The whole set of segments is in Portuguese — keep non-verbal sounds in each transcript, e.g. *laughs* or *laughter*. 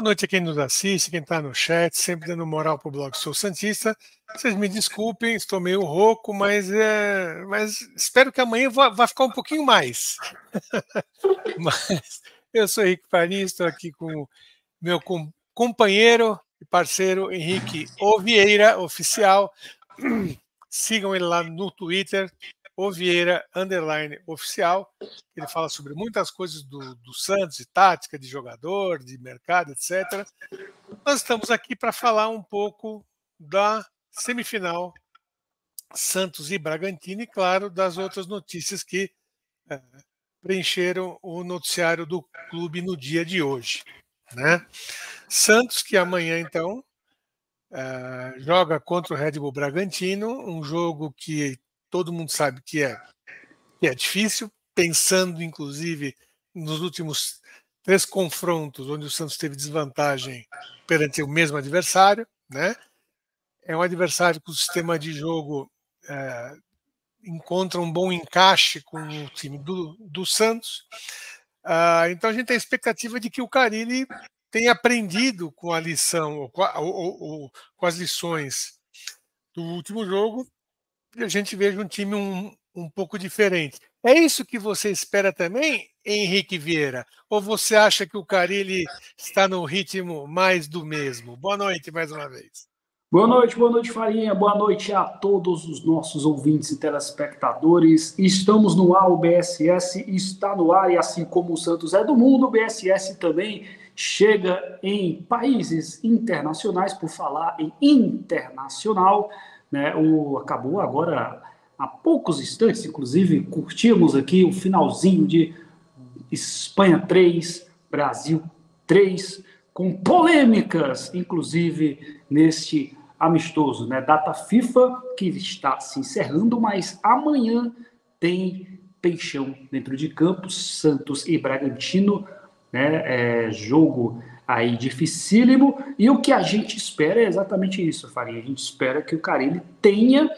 Boa noite a quem nos assiste, quem está no chat, sempre dando moral para o blog Sou Santista. Vocês me desculpem, estou meio rouco, mas, é, mas espero que amanhã vá, vá ficar um pouquinho mais. *laughs* mas eu sou Henrique Paris, estou aqui com meu com, companheiro e parceiro Henrique Ovieira, oficial. *clears throat* Sigam ele lá no Twitter, Vieira, underline oficial. Ele fala sobre muitas coisas do, do Santos, de tática, de jogador, de mercado, etc. Nós estamos aqui para falar um pouco da semifinal Santos e Bragantino e, claro, das outras notícias que é, preencheram o noticiário do clube no dia de hoje. Né? Santos, que amanhã, então, eh, joga contra o Red Bull Bragantino, um jogo que todo mundo sabe que é, que é difícil, pensando inclusive nos últimos três confrontos onde o Santos teve desvantagem perante o mesmo adversário, né? É um adversário que o sistema de jogo é, encontra um bom encaixe com o time do, do Santos. Ah, então a gente tem a expectativa de que o Carille tenha aprendido com a lição ou, ou, ou com as lições do último jogo a gente veja um time um, um pouco diferente. É isso que você espera também, Henrique Vieira? Ou você acha que o Carilli está no ritmo mais do mesmo? Boa noite mais uma vez. Boa noite, boa noite, Farinha. Boa noite a todos os nossos ouvintes e telespectadores. Estamos no ar, o BSS está no ar, e assim como o Santos é do mundo, o BSS também chega em países internacionais, por falar em internacional. Né? O, acabou agora há poucos instantes, inclusive, curtimos aqui o finalzinho de Espanha 3, Brasil 3, com polêmicas, inclusive, neste amistoso, né? Data FIFA que está se encerrando, mas amanhã tem peixão dentro de campo, Santos e Bragantino, né? É, jogo aí dificílimo. E o que a gente espera é exatamente isso, Faria. A gente espera que o Carilli tenha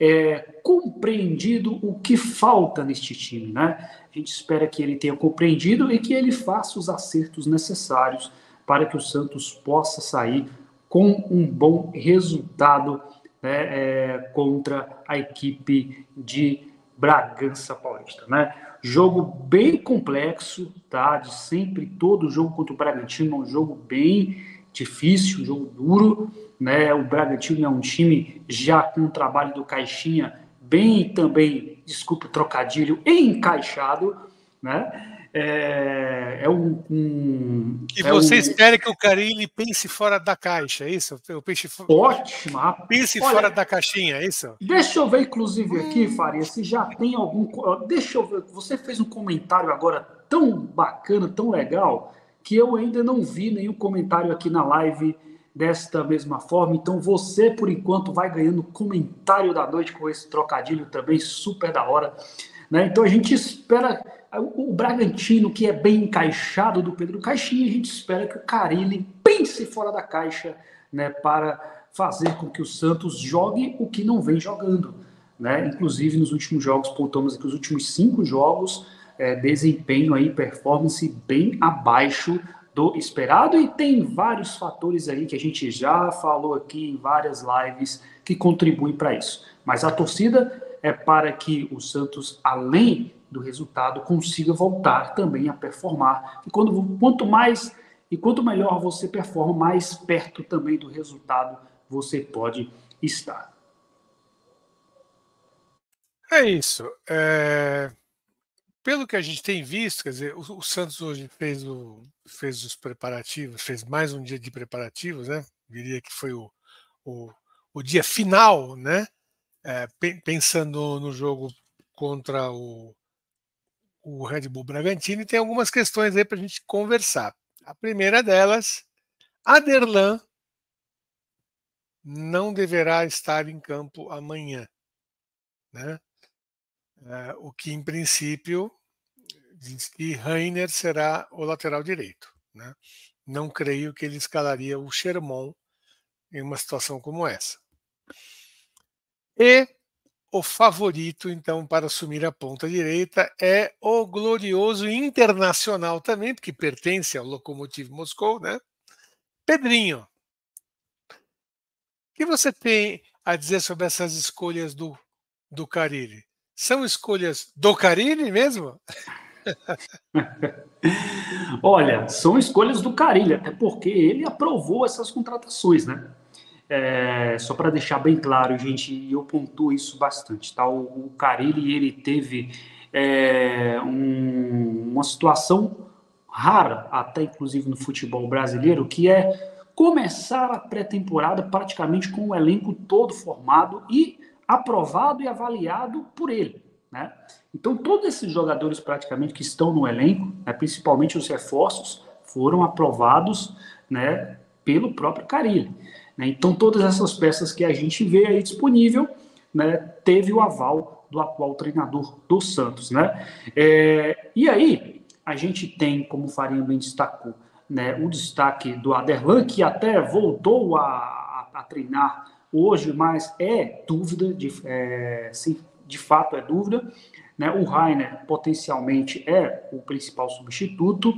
é, compreendido o que falta neste time, né? A gente espera que ele tenha compreendido e que ele faça os acertos necessários para que o Santos possa sair com um bom resultado né, é, contra a equipe de Bragança Paulista, né? Jogo bem complexo, tá? De sempre, todo jogo contra o Bragantino é um jogo bem difícil, um jogo duro, né? O Bragantino é um time já com o trabalho do Caixinha bem também, desculpe o trocadilho, encaixado, né? é, é um, um E é você um... espera que o Carilli pense fora da caixa, é isso? O peixe Ótima! Pense Olha, fora da caixinha, é isso? Deixa eu ver, inclusive, aqui, Faria, se já tem algum. Deixa eu ver, você fez um comentário agora tão bacana, tão legal, que eu ainda não vi nenhum comentário aqui na live desta mesma forma. Então você, por enquanto, vai ganhando comentário da noite com esse trocadilho também, super da hora. Né? Então a gente espera o Bragantino, que é bem encaixado do Pedro Caixinha, a gente espera que o Carilli pense fora da caixa né, para fazer com que o Santos jogue o que não vem jogando. Né? Inclusive, nos últimos jogos, apontamos aqui os últimos cinco jogos, é, desempenho aí, performance bem abaixo do esperado, e tem vários fatores aí que a gente já falou aqui em várias lives que contribuem para isso. Mas a torcida é para que o Santos, além do resultado, consiga voltar também a performar. E quando, quanto mais e quanto melhor você performa, mais perto também do resultado você pode estar. É isso. É... Pelo que a gente tem visto, quer dizer, o, Santos hoje fez, o, fez os preparativos, fez mais um dia de preparativos, né? Diria que foi o, o, o dia final, né? é, pensando no jogo contra o, o Red Bull Bragantino, e tem algumas questões aí para a gente conversar. A primeira delas, Aderlan não deverá estar em campo amanhã. Né? É, o que, em princípio, diz que Rainer será o lateral direito. Né? Não creio que ele escalaria o Sherman em uma situação como essa. E o favorito, então, para assumir a ponta direita é o glorioso Internacional também, porque pertence ao Lokomotiv Moscou, né? Pedrinho. O que você tem a dizer sobre essas escolhas do, do Carilli? São escolhas do Carilli mesmo? *laughs* Olha, são escolhas do Carilli, até porque ele aprovou essas contratações, né? é, só para deixar bem claro, gente, e eu pontuo isso bastante, tá? O, o Carilli, ele teve é, um, uma situação rara, até inclusive no futebol brasileiro, que é começar a pré-temporada praticamente com o elenco todo formado e aprovado e avaliado por ele, né? Então, todos esses jogadores praticamente que estão no elenco, né, principalmente os reforços, foram aprovados né, pelo próprio Carilli. Né? Então, todas essas peças que a gente vê aí disponível, né, teve o aval do atual treinador do Santos. Né? É, e aí, a gente tem, como o Farinha bem destacou, né, o destaque do Aderlan, que até voltou a, a, a treinar hoje, mas é dúvida, de, é, sim, de fato é dúvida. Né? O Rainer potencialmente é o principal substituto,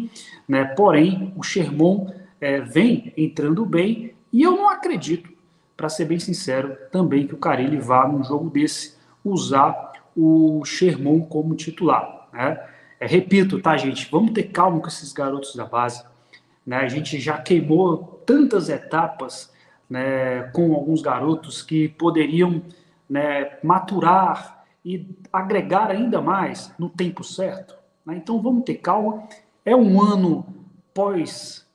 né? porém o Sherman é, vem entrando bem e eu não acredito, para ser bem sincero, também que o Carilli vá num jogo desse usar o Sherman como titular. Né? É, repito, tá, gente? Vamos ter calma com esses garotos da base. Né? A gente já queimou tantas etapas né, com alguns garotos que poderiam né, maturar e agregar ainda mais no tempo certo. Né? Então vamos ter calma. É um ano pós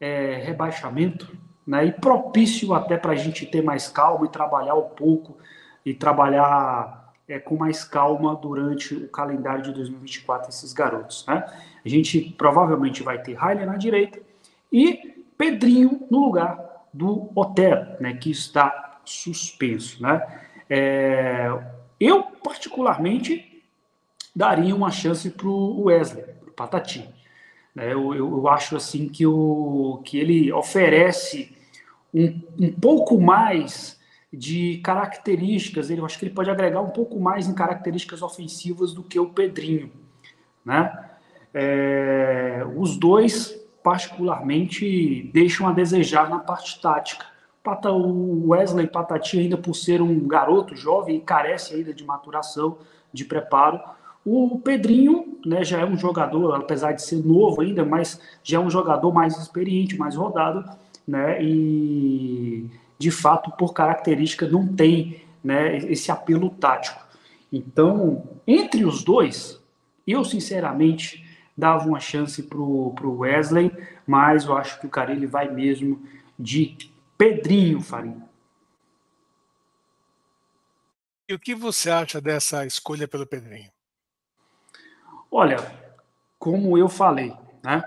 é, rebaixamento, né, e propício até para a gente ter mais calma e trabalhar um pouco e trabalhar é, com mais calma durante o calendário de 2024 esses garotos. Né? A gente provavelmente vai ter Rainer na direita e Pedrinho no lugar do Otero, né, que está suspenso. Né? É, eu, particularmente, daria uma chance para o Wesley, para o Patati. Né? Eu, eu, eu acho assim que, o, que ele oferece um, um pouco mais de características, ele, eu acho que ele pode agregar um pouco mais em características ofensivas do que o Pedrinho, né? É, os dois, particularmente, deixam a desejar na parte tática. Pata, o Wesley Patati, ainda por ser um garoto jovem, carece ainda de maturação, de preparo, o Pedrinho né, já é um jogador, apesar de ser novo ainda, mas já é um jogador mais experiente, mais rodado, né? E de fato, por característica, não tem né, esse apelo tático. Então, entre os dois, eu sinceramente dava uma chance para o Wesley, mas eu acho que o Carilli vai mesmo de Pedrinho Farinha. E o que você acha dessa escolha pelo Pedrinho? Olha, como eu falei, né?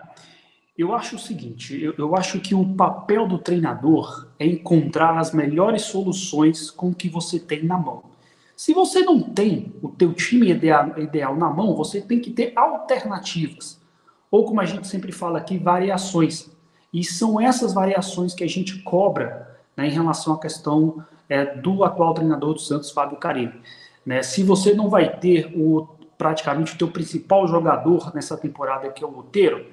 Eu acho o seguinte, eu, eu, acho que o papel do treinador é encontrar as melhores soluções com o que você tem na mão. Se você não tem o teu time ideal, ideal na mão, você tem que ter alternativas, ou como a gente sempre fala aqui, variações. E são essas variações que a gente cobra né, em relação à questão é, do atual treinador do Santos, Fábio Carille. Né? Se você não vai ter o, praticamente o teu principal jogador nessa temporada, que é o Luteiro,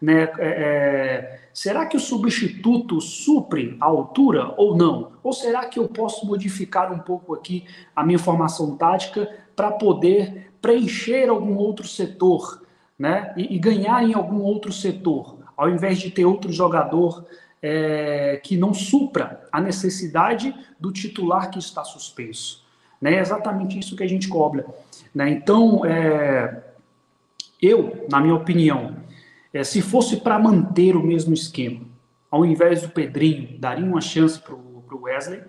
né? É, é, será que o substituto supre a altura ou não? Ou será que eu posso modificar um pouco aqui a minha formação tática para poder preencher algum outro setor, né? E, e, ganhar em algum outro setor, ao invés de ter outro jogador é, que não supra a necessidade do titular que está suspenso. Né? É exatamente isso que a gente cobra. Né? Então, é, eu, na minha opinião, é, se fosse para manter o mesmo esquema, ao invés do Pedrinho, daria uma chance para o Wesley,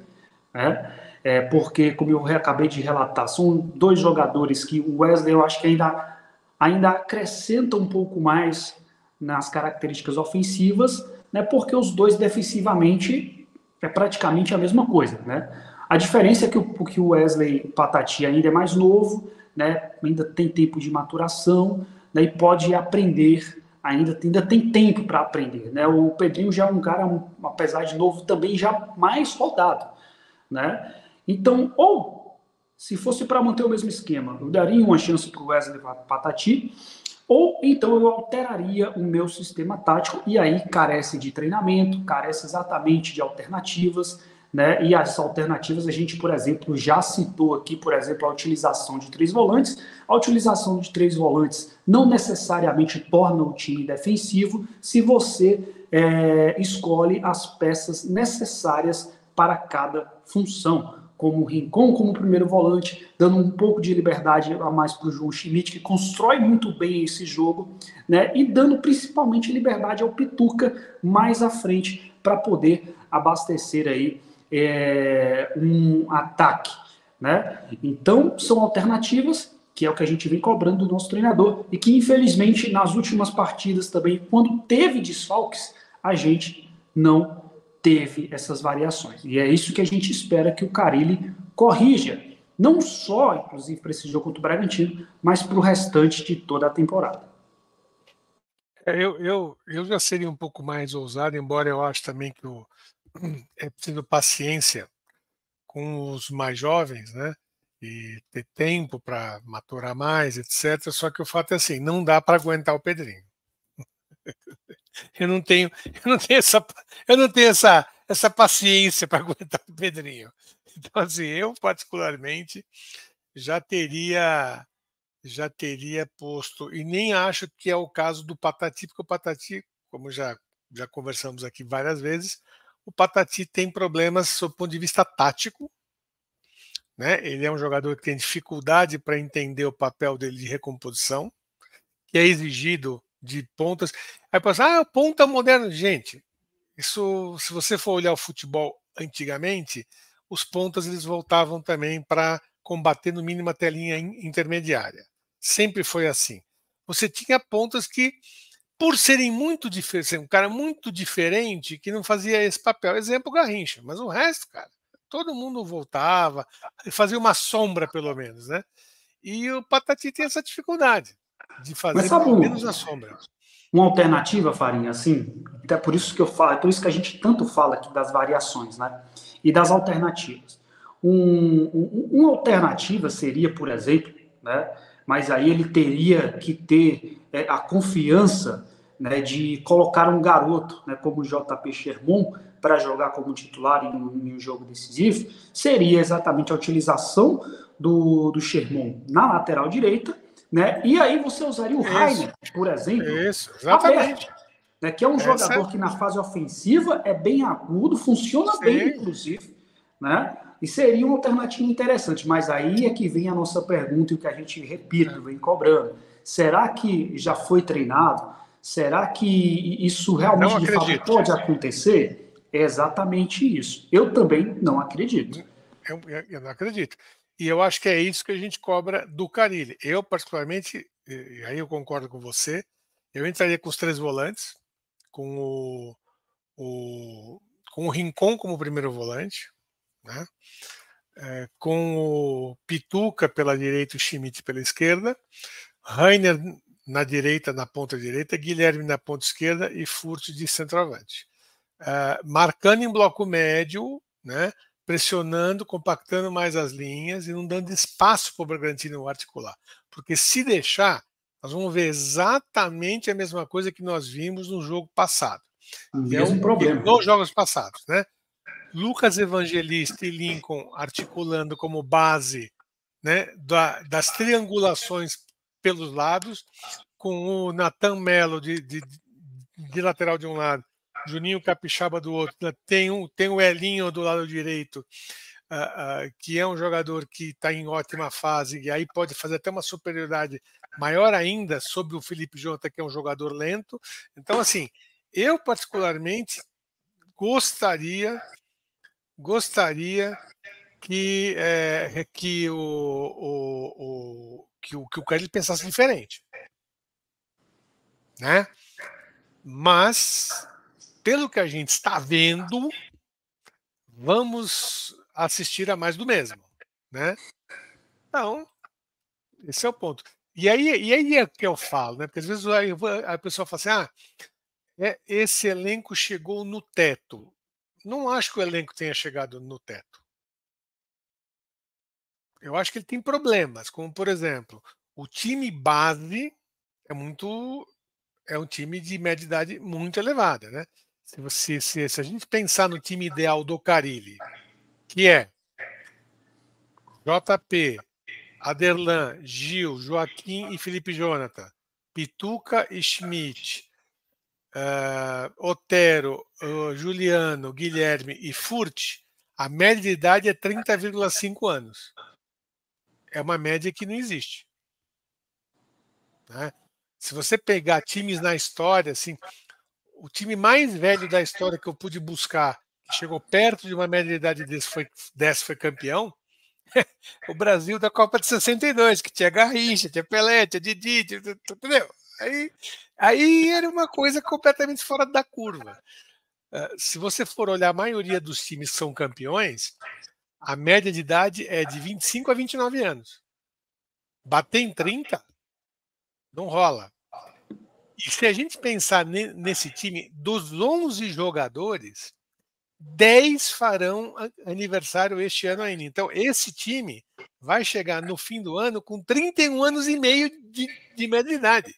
né? É, porque, como eu acabei de relatar, são dois jogadores que o Wesley eu acho que ainda, ainda acrescenta um pouco mais nas características ofensivas, né? porque os dois defensivamente é praticamente a mesma coisa. Né? A diferença é que o, que o Wesley Patati ainda é mais novo, né, ainda tem tempo de maturação né, e pode aprender, ainda, ainda tem tempo para aprender. Né? O Pedrinho já é um cara, apesar de novo, também já mais rodado. Né? Então, ou se fosse para manter o mesmo esquema, eu daria uma chance para o Wesley Patati, ou então eu alteraria o meu sistema tático, e aí carece de treinamento, carece exatamente de alternativas né? E as alternativas a gente, por exemplo, já citou aqui, por exemplo, a utilização de três volantes. A utilização de três volantes não necessariamente torna o time defensivo se você é, escolhe as peças necessárias para cada função. Como o Rincon como primeiro volante, dando um pouco de liberdade a mais para o João Schmidt, que constrói muito bem esse jogo, né? E dando principalmente liberdade ao Pituca mais à frente para poder abastecer aí é, um ataque. Né? Então, são alternativas, que é o que a gente vem cobrando do nosso treinador, e que infelizmente nas últimas partidas também, quando teve desfalques, a gente não teve essas variações. E é isso que a gente espera que o Carilli corrija, não só, inclusive, para esse jogo contra o Bragantino, mas para o restante de toda a temporada. É, eu, eu, eu já seria um pouco mais ousado, embora eu acho também que o é preciso paciência com os mais jovens, né? E ter tempo para maturar mais, etc. Só que o fato é assim, não dá para aguentar o Pedrinho. Eu não tenho, *laughs* eu não tenho essa, eu não tenho essa, essa paciência para *laughs* aguentar o Pedrinho. Então assim, eu particularmente já teria já teria posto e nem acho que é o caso do Patati, porque o Patati, como já já conversamos aqui várias vezes, o Patati tem problemas sob o ponto de vista tático. Né? Ele é um jogador que tem dificuldade para entender o papel dele de recomposição, que é exigido de pontas. Aí passa, ah, ponta moderna. Gente, isso, se você for olhar o futebol antigamente, os pontas eles voltavam também para combater no mínimo até a linha intermediária. Sempre foi assim. Você tinha pontas que por serem muito diferentes, um cara muito diferente que não fazia esse papel. Exemplo, Garrincha, mas o resto, cara, todo mundo voltava, fazia uma sombra pelo menos, né? E o Patati tem essa dificuldade de fazer pelo menos a sombra. Uma alternativa, Farinha, assim, até por isso que eu falo, é por isso que a gente tanto fala aqui das variações, né? E das alternativas. Um, um, uma alternativa seria, por exemplo, né? mas aí ele teria que ter é, a confiança né, de colocar um garoto, né, como o JP Sherman, para jogar como titular em um, em um, jogo decisivo, seria exatamente a utilização do, do Sherman na lateral direita, né? E aí você usaria o Isso. Rainer, por exemplo. Isso, exatamente. Aberto, né, que é um Essa... jogador que na fase ofensiva é bem agudo, funciona Sim. bem, inclusive, né? E seria uma alternativa interessante, mas aí é que vem a nossa pergunta e o que a gente, repita né, vem cobrando. Será que já foi treinado? Será que isso realmente de fato, pode acontecer? É exatamente isso. Eu também não acredito. Eu, é eu, é, eu, não acredito. E eu acho que é isso que a gente cobra do Carilli. Eu, particularmente, e aí eu concordo com você, eu entraria com os três volantes, com o, o com o Rincon como primeiro volante, né? É, com o Pituca pela direita, o Schmidt pela esquerda, Rainer na direita, na ponta direita, Guilherme na ponta esquerda e Furt de centroavante. Eh, marcando em bloco médio, né, pressionando, compactando mais as linhas e não dando espaço para o Bragantino articular. Porque se deixar, nós vamos ver exatamente a mesma coisa que nós vimos no jogo passado. é um, problema. Nos jogos passados, né? Lucas Evangelista e Lincoln articulando como base né, da, das triangulações pelos lados, com o Nathan Mello de, de, de, lateral de um lado, Juninho Capixaba do outro. Né, tem, um, tem o Elinho do lado direito, uh, uh, que é um jogador que está em ótima fase, e aí pode fazer até uma superioridade maior ainda sobre o Felipe Jota que é um jogador lento. Então, assim, eu particularmente gostaria gostaria que, é, que, o, o, o, que, o, que o Cândido pensasse diferente. Né? Mas, pelo que a gente está vendo, vamos assistir a mais do mesmo. Né? Então, esse é o ponto. E aí, e aí é que eu falo, né? Porque às vezes a pessoa fala assim: ah, é, esse elenco chegou no teto não acho que o elenco tenha chegado no teto. Eu acho que ele tem problemas, como por exemplo, o time base é muito é um time de média idade muito elevada, né? Se você se, se a gente pensar no time ideal do Carilli, que é JP, Aderlan, Gil, Joaquim e Felipe Jonathan, Pituca e Schmidt, uh, Otero, uh, Juliano, Guilherme e Furt, a média de idade é 30,5 anos. É uma média que não existe. Né? Se você pegar times na história, assim, o time mais velho da história que eu pude buscar, que chegou perto de uma média de idade desse foi, desse foi campeão, *laughs* o Brasil da Copa de 62, que tinha Garrincha, tinha Pelé, tinha Didi, tinha, entendeu? Aí, aí era uma coisa completamente fora da curva. Ah, se você for olhar, a maioria dos times são campeões, a média de idade é de 25 a 29 anos. Bater em 30 não rola. E se a gente pensar nesse time, dos 11 jogadores, 10 farão aniversário este ano ainda. Então, esse time vai chegar no fim do ano com 31 anos e meio de, de média idade.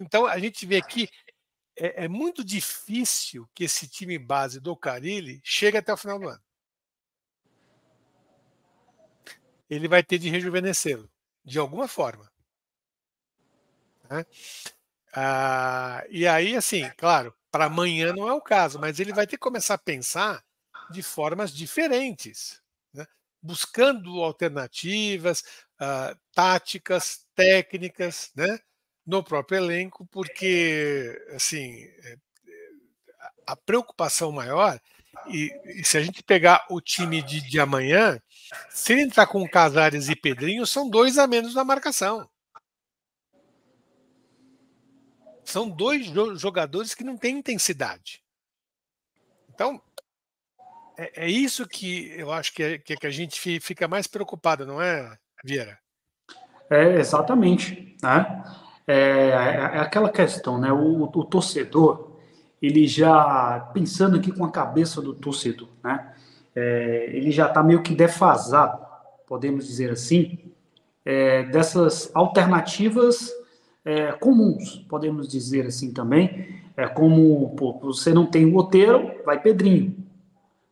Então, a gente vê aqui é, é, muito difícil que esse time base do Carilli chegue até o final do ano. Ele vai ter de rejuvenescê-lo, de alguma forma. Né? Ah, e aí, assim, claro, para amanhã não é o caso, mas ele vai ter que começar a pensar de formas diferentes, né? buscando alternativas, ah, táticas, técnicas, né? no próprio elenco, porque assim eh, a preocupação maior e, e, se a gente pegar o time de, de amanhã, se ele entrar com Casares e Pedrinho, são dois a menos na marcação. São dois jogadores que não têm intensidade. Então, é, é isso que eu acho que, é, que, é a gente fica mais preocupado, não é, Vieira? É, exatamente. Né? É, é, é aquela questão, né? O, o, torcedor, ele já, pensando aqui com a cabeça do torcedor, né? É, ele já está meio que defasado, podemos dizer assim, é, dessas alternativas é, comuns, podemos dizer assim também. É como pô, você não tem o Oteiro, vai Pedrinho.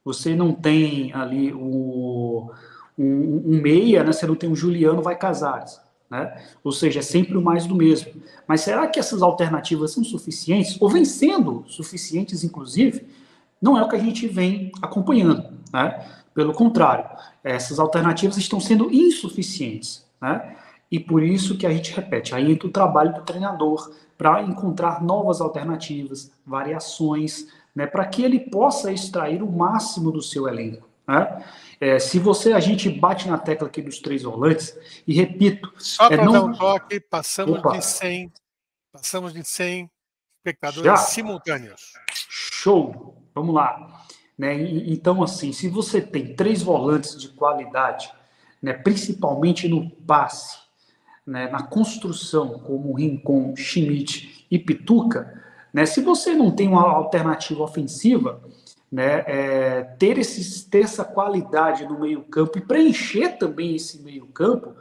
Você não tem ali o um, um meia, né? Você não tem o Juliano, vai Casares. Né? Ou seja, é sempre o mais do mesmo. Mas será que essas alternativas são suficientes, ou vencendo sendo suficientes, inclusive? Não é o que a gente vem acompanhando. Né? Pelo contrário, essas alternativas estão sendo insuficientes. Né? E por isso que a gente repete, aí entra o trabalho do treinador para encontrar novas alternativas, variações, né, para que ele possa extrair o máximo do seu elenco. Né? É, se você, a gente bate na tecla aqui dos três volantes, e repito. Só para é, não... dar um toque, passamos Opa. de 100. Passamos de 100 espectadores Já? simultâneos. Show! Vamos lá. Né? Então, assim, se você tem três volantes de qualidade, né, principalmente no passe, né, na construção, como Rincon, Schmidt e Pituca, né, se você não tem uma alternativa ofensiva, né? É, ter, esse, ter essa qualidade no meio-campo e preencher também esse meio-campo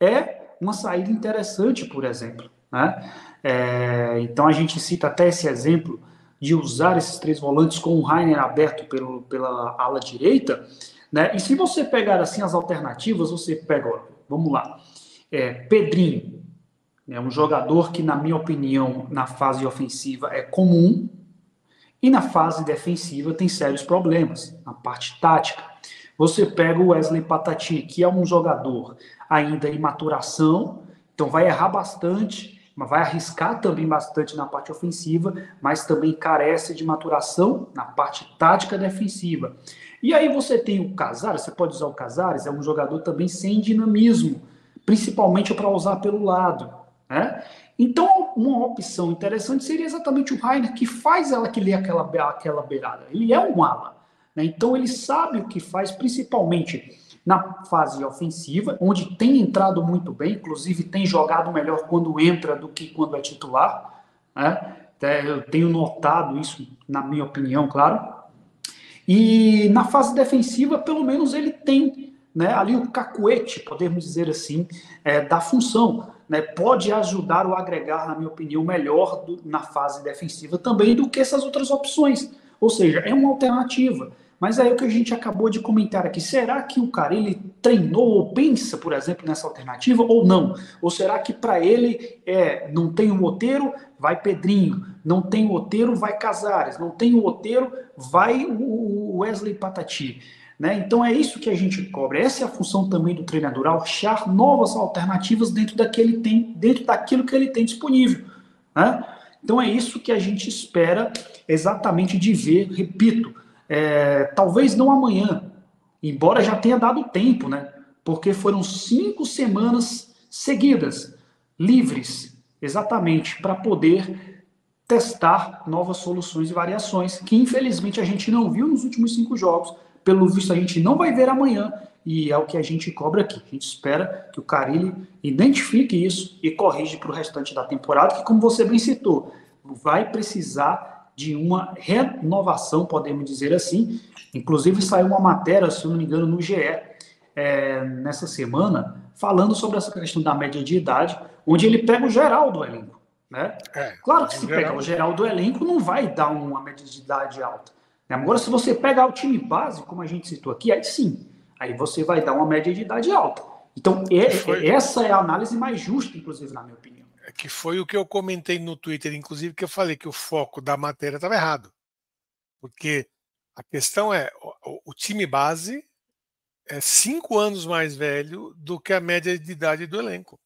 é uma saída interessante, por exemplo. Né? É, então a gente cita até esse exemplo de usar esses três volantes com o Rainer aberto pelo, pela ala direita. Né? E se você pegar assim as alternativas, você pega, ó, vamos lá, é, Pedrinho, é um jogador que, na minha opinião, na fase ofensiva é comum, e na fase defensiva tem sérios problemas, na parte tática. Você pega o Wesley Patati, que é um jogador ainda em maturação, então vai errar bastante, mas vai arriscar também bastante na parte ofensiva, mas também carece de maturação na parte tática defensiva. E aí você tem o Casares, você pode usar o Casares, é um jogador também sem dinamismo, principalmente para usar pelo lado. Né? Então, uma opção interessante seria exatamente o Rainer, que faz ela que lê aquela, aquela beirada. Ele é um ala. Né? Então, ele sabe o que faz, principalmente na fase ofensiva, onde tem entrado muito bem, inclusive tem jogado melhor quando entra do que quando é titular. Né? Eu tenho notado isso, na minha opinião, claro. E na fase defensiva, pelo menos ele tem né, ali o cacuete, podemos dizer assim, é, da função né, pode ajudar o agregar, na minha opinião, melhor do, na fase defensiva também do que essas outras opções. Ou seja, é uma alternativa. Mas aí o que a gente acabou de comentar aqui, será que o cara ele treinou ou pensa, por exemplo, nessa alternativa ou não? Ou será que para ele é não tem o um Oteiro, vai Pedrinho, não tem o Oteiro, vai Casares, não tem o Oteiro, vai o Wesley Patati. Né? Então é isso que a gente cobra. Essa é a função também do treinador, achar novas alternativas dentro daquele tem, dentro daquilo que ele tem disponível. Né? Então é isso que a gente espera exatamente de ver, repito, é, talvez não amanhã, embora já tenha dado tempo, né? Porque foram cinco semanas seguidas, livres, exatamente, para poder testar novas soluções e variações, que infelizmente a gente não viu nos últimos cinco jogos pelo visto a gente não vai ver amanhã, e é o que a gente cobra aqui. A gente espera que o Carilli identifique isso e corrija para o restante da temporada, que, como você bem citou, vai precisar de uma renovação, podemos dizer assim. Inclusive, saiu uma matéria, se não me engano, no GE, é, nessa semana, falando sobre essa questão da média de idade, onde ele pega o geral do elenco. Né? É, claro que se geral... pegar o geral do elenco, não vai dar uma média de idade alta. Agora, se você pegar o time base, como a gente citou aqui, aí sim, aí você vai dar uma média de idade alta. Então, é, é, essa é a análise mais justa, inclusive, na minha opinião. É que foi o que eu comentei no Twitter, inclusive, que eu falei que o foco da matéria estava errado. Porque a questão é, o, o time base é cinco anos mais velho do que a média de idade do elenco.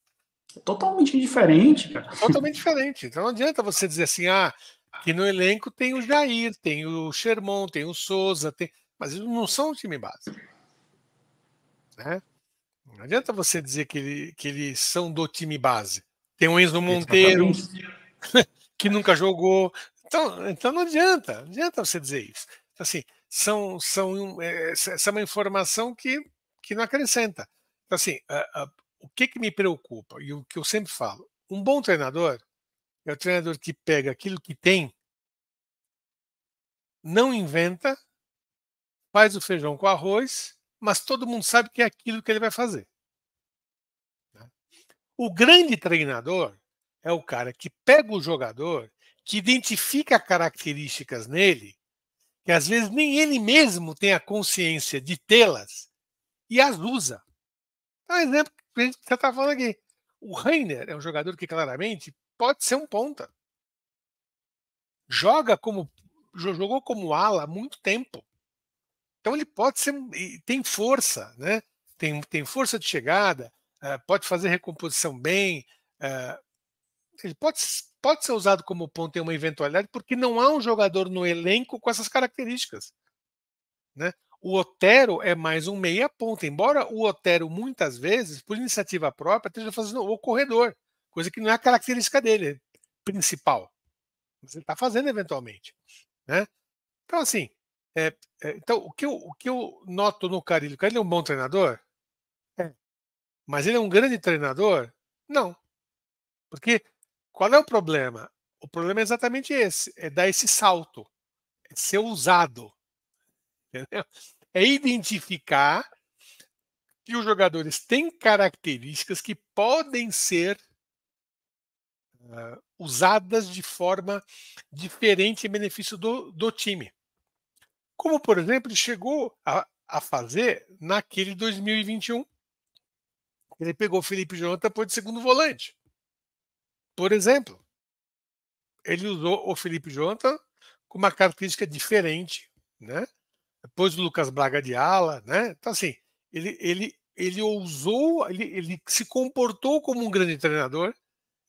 É totalmente diferente, cara. totalmente diferente. Então não adianta você dizer assim, ah, que no elenco tem o Jair, tem o Sherman, tem o Souza, tem... mas eles não são o time base. Né? Não adianta você dizer que, ele, que eles são do time base. Tem o Enzo Monteiro, *laughs* que nunca jogou. Então, então não adianta, não adianta você dizer isso. Então, assim, são, são, é, essa é uma informação que, que não acrescenta. Então, assim, a, a, o que, que me preocupa e o que eu sempre falo: um bom treinador é o treinador que pega aquilo que tem, não inventa, faz o feijão com arroz, mas todo mundo sabe que é aquilo que ele vai fazer. Né. O grande treinador é o cara que pega o jogador, que identifica características nele, que às vezes nem ele mesmo tem a consciência de tê-las, e as usa. É um exemplo que você está falando aqui. O Rainer é um jogador que claramente pode ser um ponta. Joga como jogou como ala há muito tempo. Então ele pode ser tem força, né? Tem, tem força de chegada, ah, pode fazer recomposição bem. Ah, ele pode, pode ser usado como ponto em uma eventualidade, porque não há um jogador no elenco com essas características. Né? O Otero é mais um meia ponta, embora o Otero muitas vezes, por iniciativa própria, esteja fazendo o corredor coisa que não é a característica dele, principal. Mas ele está fazendo eventualmente. Né? Então, assim, é, é, então, o, que eu, o que eu noto no Carilho, o Carilho é um bom treinador? É. Mas ele é um grande treinador? Não. Porque qual é o problema? O problema é exatamente esse: é dar esse salto, é ser usado. Entendeu? É identificar que os jogadores têm características que podem ser uh, usadas de forma diferente em benefício do, do time. Como, por exemplo, chegou a, a fazer naquele 2021. Ele pegou o Felipe Jonathan por de segundo volante. Por exemplo, ele usou o Felipe Jonathan com uma característica diferente, né? Depois o Lucas Braga de ala, né? Então, assim, ele, ele, ele ousou, ele, ele se comportou como um grande treinador,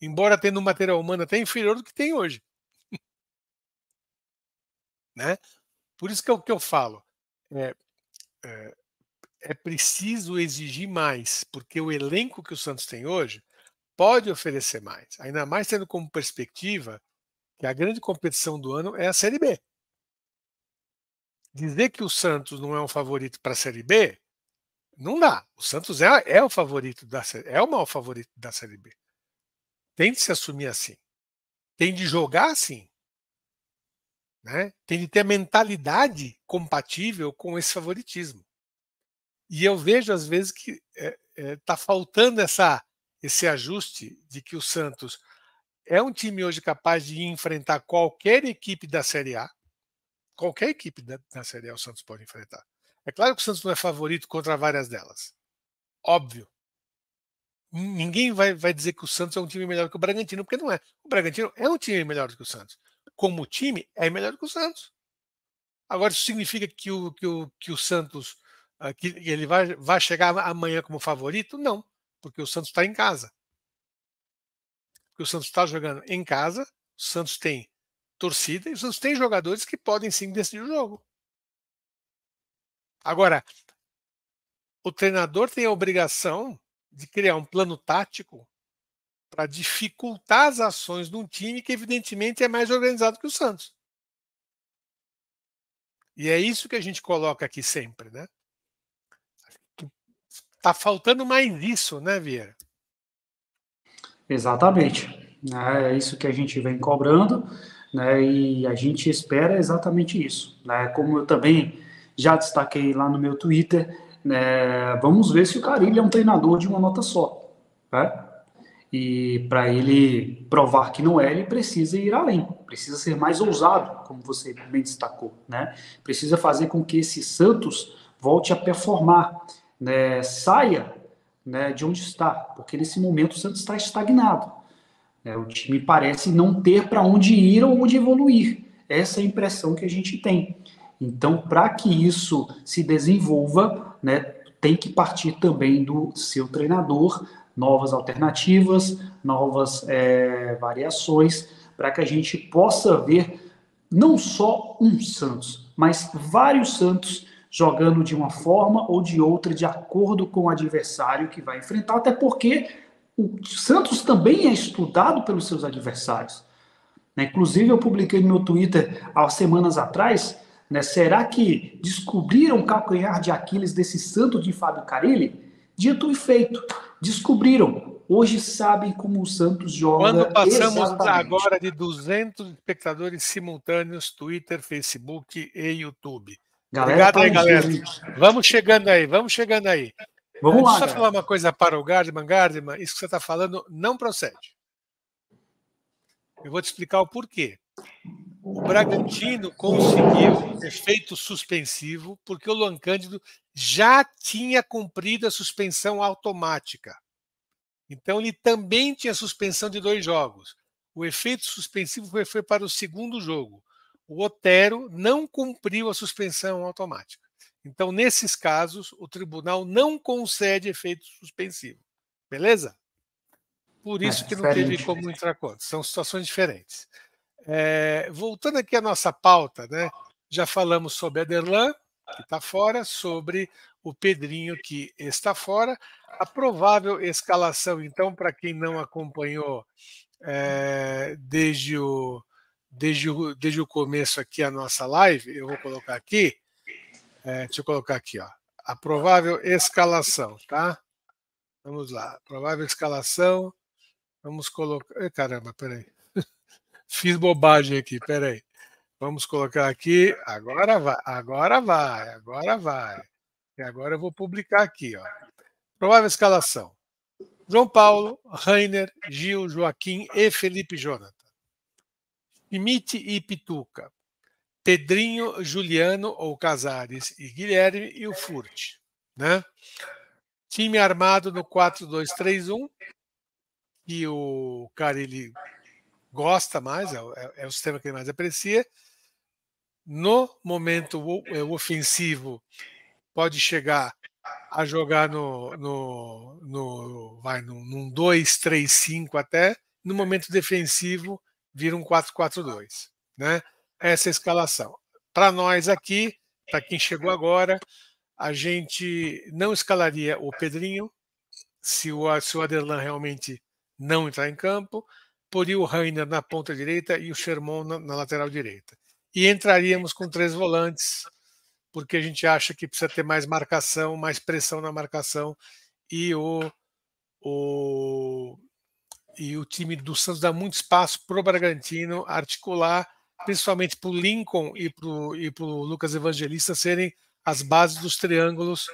embora tendo um material humano até inferior do que tem hoje. *laughs* né? Por isso que é o que eu falo. É, é, é preciso exigir mais, porque o elenco que o Santos tem hoje pode oferecer mais, ainda mais tendo como perspectiva que a grande competição do ano é a Série B. Dizer que o Santos não é um favorito para a Série B, não dá. O Santos é, é o favorito da é o maior favorito da Série B tem de se assumir assim, tem de jogar assim, né? tem de ter a mentalidade compatível com esse favoritismo. E eu vejo, às vezes, que está eh, eh, é, é, faltando essa, esse ajuste de que o Santos é um time hoje capaz de enfrentar qualquer equipe da Série A. Qualquer equipe da, da Série A o Santos pode enfrentar. É claro que o Santos não é favorito contra várias delas. Óbvio ninguém vai, vai dizer que o Santos é um time melhor que o Bragantino, porque não é. O Bragantino é um time melhor do que o Santos. Como time, é melhor do que o Santos. Agora, isso significa que o, que o, que o Santos ah, que ele vai, vai chegar amanhã como favorito? Não, porque o Santos está em casa. Porque o Santos está jogando em casa, o Santos tem torcida e o Santos tem jogadores que podem sim decidir o jogo. Agora, o treinador tem a obrigação de criar um plano tático para dificultar as ações de um time que, evidentemente, é mais organizado que o Santos. E é isso que a gente coloca aqui sempre, né? Tá faltando mais isso, né, Vieira? Exatamente. Né? É isso que a gente vem cobrando, né? E a gente espera exatamente isso, né? Como eu também já destaquei lá no meu Twitter, é, vamos ver se o Carilli é um treinador de uma nota só. Né? E para ele provar que não é, ele precisa ir além, precisa ser mais ousado, como você bem destacou. Né? Precisa fazer com que esse Santos volte a performar, né? saia né, de onde está, porque nesse momento o Santos está estagnado. Né? O time parece não ter para onde ir ou onde evoluir. Essa é a impressão que a gente tem. Então, para que isso se desenvolva, né, tem que partir também do seu treinador, novas alternativas, novas é, variações, para que a gente possa ver não só um Santos, mas vários Santos jogando de uma forma ou de outra, de acordo com o adversário que vai enfrentar, até porque o Santos também é estudado pelos seus adversários. Né, inclusive, eu publiquei no meu Twitter há semanas atrás né? Será que descobriram o calcanhar de Aquiles desse santo de Fábio Carilli? Dito e feito, descobriram. Hoje sabem como o Santos joga. Quando passamos exatamente. agora de 200 espectadores simultâneos, Twitter, Facebook e YouTube. Galera, Obrigado aí, galera. Gente. Vamos chegando aí, vamos chegando aí. Vamos lá. Só galera. falar uma coisa para o Gardman. Gardman, isso que você está falando não procede. Eu vou te explicar o porquê o Bragantino conseguiu efeito suspensivo, porque o Luan Cândido já tinha cumprido a suspensão automática. Então, ele também tinha suspensão de dois jogos. O efeito suspensivo foi, foi para o segundo jogo. O Otero não cumpriu a suspensão automática. Então, nesses casos, o tribunal não concede efeito suspensivo. Beleza? Por é, isso é, que não teve como entrar conta. São situações diferentes. É, voltando aqui à nossa pauta, né? Já falamos sobre a que está fora, sobre o Pedrinho, que está fora. A provável escalação, então, para quem não acompanhou é, desde, o, desde, o, desde o começo aqui a nossa live, eu vou colocar aqui. É, deixa eu colocar aqui, ó. A provável escalação, tá? Vamos lá. Provável escalação. Vamos colocar. Caramba, peraí. Fiz bobagem aqui, peraí. Vamos colocar aqui. Agora vai, agora vai, agora vai. E agora eu vou publicar aqui, ó. Provável escalação. João Paulo, Rainer, Gil, Joaquim e Felipe Jonathan. Imite e Pituca. Pedrinho, Juliano ou Casares e Guilherme e o Furt, né? Time armado no 4-2-3-1 e o Carilli gosta mais, é, é, é, o sistema que ele mais aprecia. No momento é ofensivo, pode chegar a jogar no, no, no vai num, num 2, 3, 5 até. No momento defensivo, vira um 4-4-2. Né? Essa é escalação. Para nós aqui, para quem chegou agora, a gente não escalaria o Pedrinho, se o, se o Aderlan realmente não entrar em campo poria o Rainer na ponta direita e o Sherman na, na lateral direita. E entraríamos com três volantes, porque a gente acha que precisa ter mais marcação, mais pressão na marcação, e o, o, e o time do Santos dá muito espaço para o Bragantino articular, principalmente para o Lincoln e para o e pro Lucas Evangelista serem as bases dos triângulos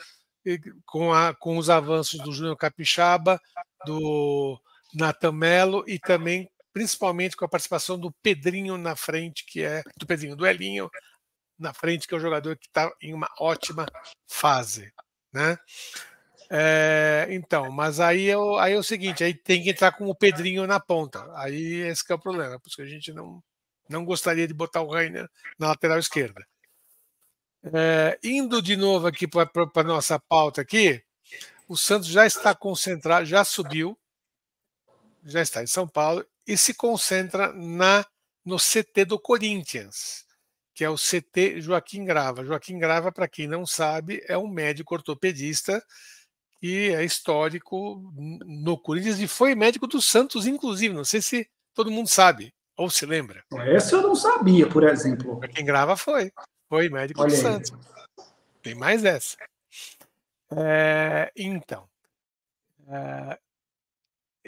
com, a, com os avanços do Júnior Capixaba, do Natan Melo e também, principalmente, com a participação do Pedrinho na frente, que é do Pedrinho, do Elinho na frente, que é um jogador que está em uma ótima fase, né? É, então, mas aí, eu, é aí é o seguinte, aí tem que entrar com o Pedrinho na ponta. Aí esse é o problema, porque a gente não, não gostaria de botar o Rainer na lateral esquerda. É, indo de novo aqui para a nossa pauta aqui, o Santos já está concentrado, já subiu, já está em São Paulo e se concentra na no CT do Corinthians, que é o CT Joaquim Grava. Joaquim Grava, para quem não sabe, é um médico ortopedista e é histórico no Corinthians e foi médico do Santos, inclusive. Não sei se todo mundo sabe ou se lembra. Essa eu não sabia, por exemplo. Quem grava foi. Foi médico Olha do aí. Santos. Tem mais essa. É, então, é,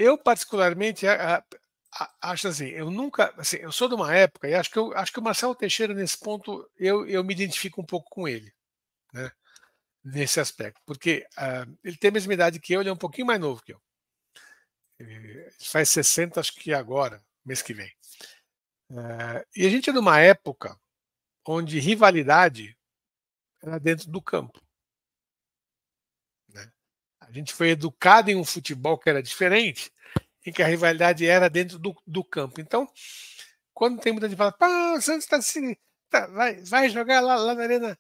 eu, particularmente, a, é, é, a, acho assim, eu nunca. Assim, eu sou de uma época, e acho que, eu, acho que o Marcelo Teixeira, nesse ponto, eu, eu me identifico um pouco com ele, né? nesse aspecto, porque uh, ele tem a mesma idade que eu, ele é um pouquinho mais novo que eu. Ele faz 60, acho que agora, mês que vem. Uh, e a gente é numa época onde rivalidade era dentro do campo. A gente foi educado em um futebol que era diferente, em que a rivalidade era dentro do, do campo. Então, quando tem muita gente fala, pá, o Santos tá se, assim, tá, vai, vai jogar lá, lá na arena,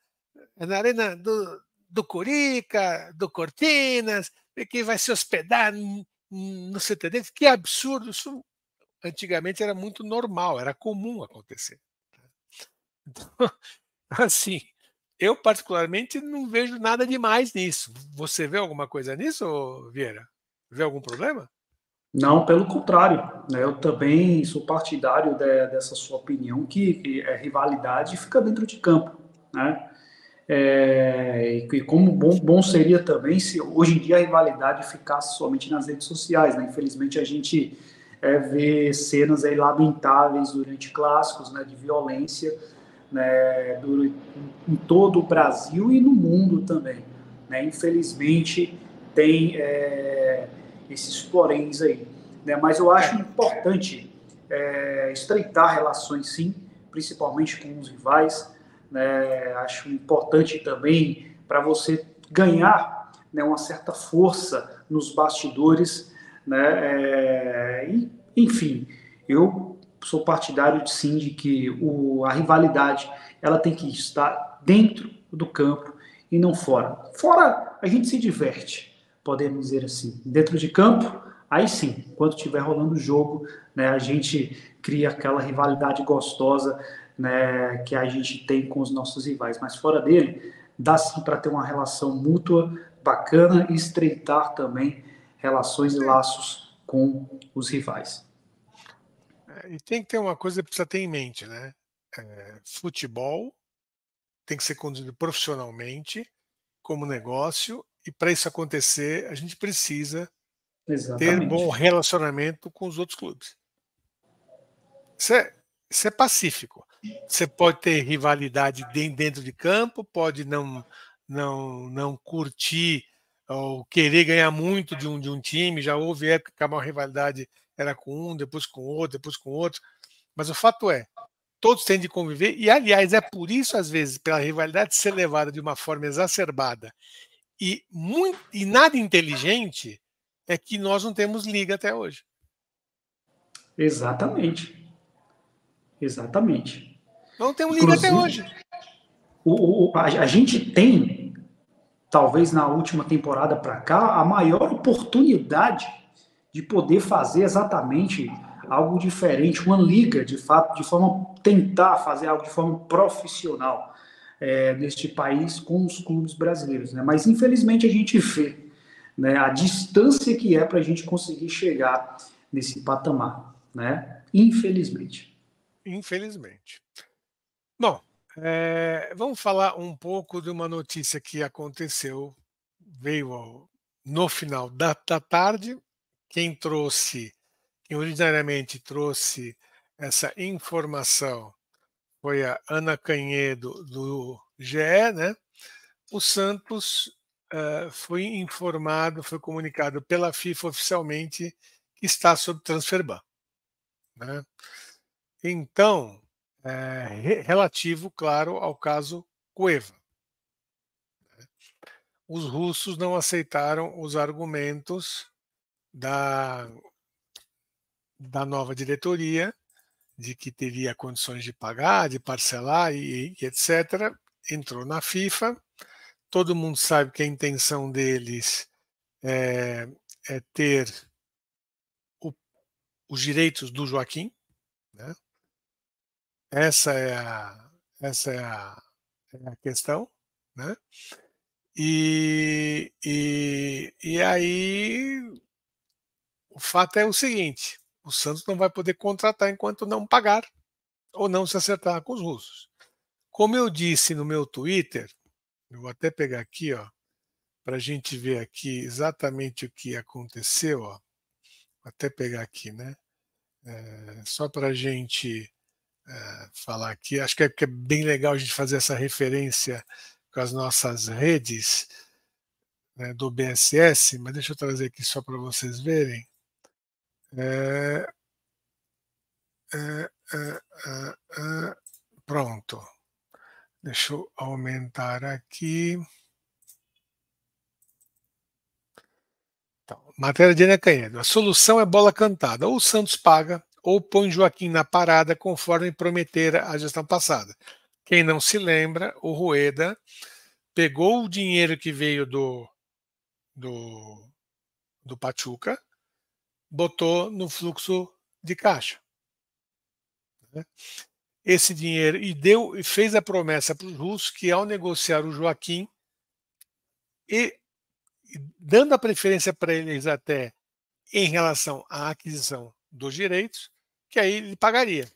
na arena do, do Curica, do Cortinas, que vai se hospedar no, no CTD. Que absurdo! Isso antigamente era muito normal, era comum acontecer. Tá? Então, *laughs* assim, eu, particularmente, não vejo nada demais nisso. Você vê alguma coisa nisso, Vieira? Vê algum problema? Não, pelo contrário. Né? Eu também sou partidário de, dessa sua opinião que, que é rivalidade fica dentro de campo. Né? É, e, e como bom, bom, seria também se hoje em dia a rivalidade ficasse somente nas redes sociais. Né? Infelizmente a gente é, vê cenas aí lamentáveis durante clássicos né, de violência né, do, em todo o Brasil e no mundo também. Né? Infelizmente, tem é, esses poréns aí. Né? Mas eu acho importante é, estreitar relações, sim, principalmente com os rivais. Né? Acho importante também para você ganhar né, uma certa força nos bastidores. Né? É, e, enfim, eu sou partidário de sim de que o, a rivalidade ela tem que estar dentro do campo e não fora. Fora a gente se diverte, podemos dizer assim. Dentro de campo, aí sim, quando estiver rolando o jogo, né, a gente cria aquela rivalidade gostosa né, que a gente tem com os nossos rivais. Mas fora dele, dá sim para ter uma relação mútua bacana e estreitar também relações e laços com os rivais. E tem que ter uma coisa que precisa ter em mente, né? É, futebol tem que ser conduzido profissionalmente, como negócio, e para isso acontecer, a gente precisa Exatamente. ter bom relacionamento com os outros clubes. Isso é, isso é pacífico. Você pode ter rivalidade dentro de campo, pode não, não, não curtir ou querer ganhar muito de um, de um time. Já houve época que uma rivalidade era com um, depois com outro, depois com outro. Mas o fato é, todos têm de conviver, e aliás, é por isso, às vezes, pela rivalidade ser levada de uma forma exacerbada e, muito, e nada inteligente, é que nós não temos liga até hoje. Exatamente. Exatamente. Não temos liga Inclusive, até hoje. O, o, a, a gente tem, talvez na última temporada para cá, a maior oportunidade de poder fazer exatamente algo diferente, uma liga, de fato, de forma tentar fazer algo de forma profissional é, neste país com os clubes brasileiros, né? Mas infelizmente a gente vê né, a distância que é para a gente conseguir chegar nesse patamar, né? Infelizmente. Infelizmente. Bom, é, vamos falar um pouco de uma notícia que aconteceu, veio ao, no final da, da tarde quem trouxe, quem originariamente trouxe essa informação foi a Ana Canhedo do GE, né? O Santos uh, foi informado, foi comunicado pela FIFA oficialmente que está sob transferban. Né? Então, é, relativo, claro, ao caso Cueva. Né? Os russos não aceitaram os argumentos da, da nova diretoria, de que teria condições de pagar, de parcelar e, e etc. Entrou na FIFA. Todo mundo sabe que a intenção deles é, é ter o, os direitos do Joaquim. Né? Essa é a, essa é a, é a questão. Né? E, e, e aí o fato é o seguinte: o Santos não vai poder contratar enquanto não pagar ou não se acertar com os russos. Como eu disse no meu Twitter, eu vou até pegar aqui, ó, para a gente ver aqui exatamente o que aconteceu, ó. Vou até pegar aqui, né? É, só para a gente é, falar aqui. Acho que é, que é bem legal a gente fazer essa referência com as nossas redes né, do BSS, mas deixa eu trazer aqui só para vocês verem. É é, é, é, é, pronto. Deixa eu aumentar aqui. Então, matéria de Ana Canhedo. A solução é bola cantada. Ou o Santos paga, ou põe Joaquim na parada, conforme prometera a gestão passada. Quem não se lembra, o Rueda pegou o dinheiro que veio do, do, do Pachuca, botou no fluxo de caixa. Né? Esse dinheiro e deu e fez a promessa para os russos que ao negociar o Joaquim e dando a preferência para eles até em relação à aquisição dos direitos, que aí ele pagaria.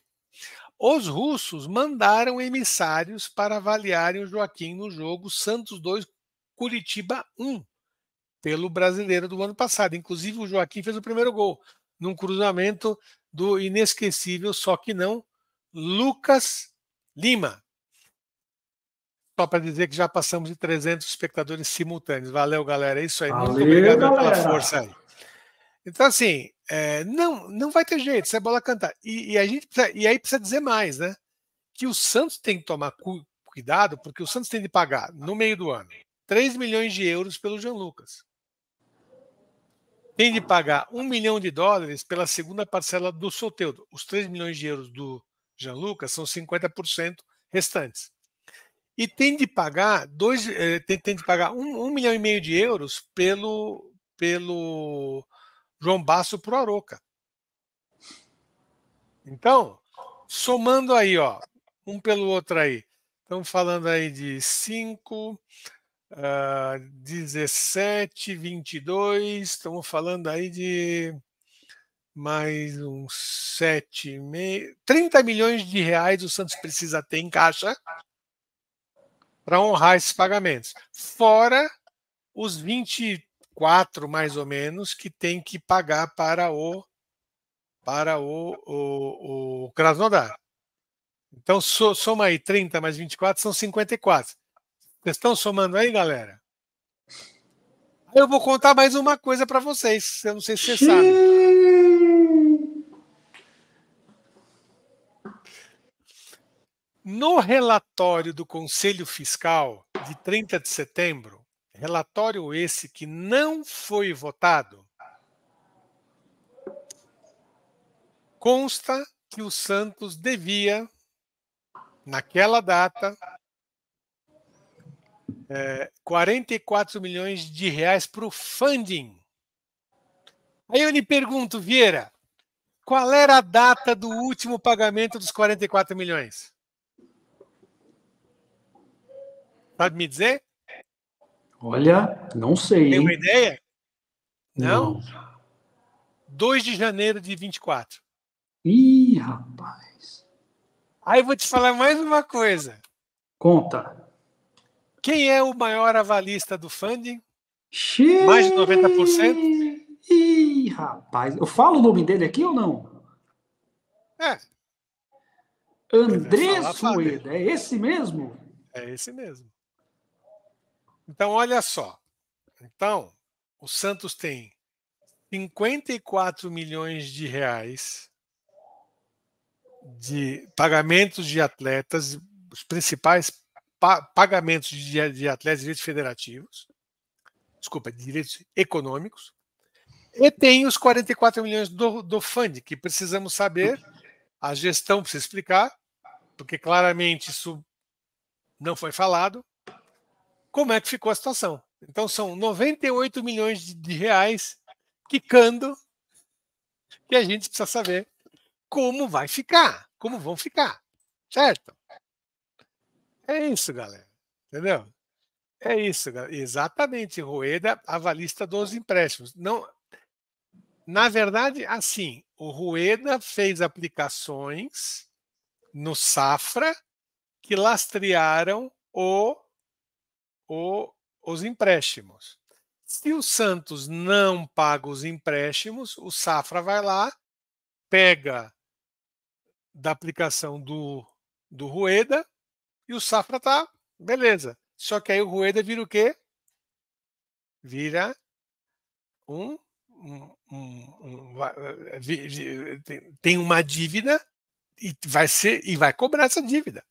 Os russos mandaram emissários para avaliarem o Joaquim no jogo Santos 2 Curitiba 1 pelo brasileiro do ano passado. Inclusive, o Joaquim fez o primeiro gol num cruzamento do inesquecível, só que não, Lucas Lima. Só para dizer que já passamos de 300 espectadores simultâneos. Valeu, galera. É isso aí. Valeu, Muito obrigado galera. pela força aí. Então, assim, é, não, não vai ter jeito, Isso é bola cantar. E, e, a gente precisa, e aí precisa dizer mais, né? Que o Santos tem que tomar cu, cuidado, porque o Santos tem de pagar, no meio do ano, 3 milhões de euros pelo Jean Lucas tem de pagar um milhão de dólares pela segunda parcela do Soteudo. Os 3 milhões de euros do Jean Lucas são 50% restantes. E tem de pagar dois, eh, tem, tem de pagar um, um, milhão e meio de euros pelo, pelo João Basso o Aroca. Então, somando aí, ó, um pelo outro aí. Estamos falando aí de 5, Uh, 17, 22, estamos falando aí de mais uns 7, me... 30 milhões de reais o Santos precisa ter em caixa para honrar esses pagamentos. Fora os 24, mais ou menos, que tem que pagar para o para o, o, o Krasnodar. Então, soma aí 30 mais 24 são 54. Vocês estão somando aí, galera? Eu vou contar mais uma coisa para vocês. Eu não sei se vocês sabem. No relatório do Conselho Fiscal de 30 de setembro, relatório esse que não foi votado, consta que o Santos devia, naquela data, é, 44 milhões de reais para o funding. Aí eu lhe pergunto, Vieira, qual era a data do último pagamento dos 44 milhões? Pode me dizer? Olha, não sei. Tem uma hein? ideia? Não? não. 2 de janeiro de 24. Ih, rapaz. Aí vou te falar mais uma coisa. Conta. Quem é o maior avalista do funding? Xiii. Mais de 90%? Ih, rapaz, eu falo o nome dele aqui ou não? É. André Sueda, é esse mesmo? É esse mesmo. Então, olha só. Então, o Santos tem 54 milhões de reais de pagamentos de atletas, os principais pagamentos de, de atletas de direitos federativos, desculpa, de direitos econômicos, e tem os 44 milhões do, do FUND, que precisamos saber, a gestão precisa explicar, porque claramente isso não foi falado, como é que ficou a situação. Então são 98 milhões de, de reais quicando que a gente precisa saber como vai ficar, como vão ficar, certo? É isso, galera. Entendeu? É isso, galera. Exatamente, Rueda, avalista dos empréstimos. Não, na verdade, assim, o Rueda fez aplicações no Safra que lastrearam o, o, os empréstimos. Se o Santos não paga os empréstimos, o Safra vai lá, pega da aplicação do, do Rueda e o Safra tá, beleza. Só que aí o Rueda vira o quê? Vira um. um, um, um eh, tem uma dívida e vai ser e vai cobrar essa dívida.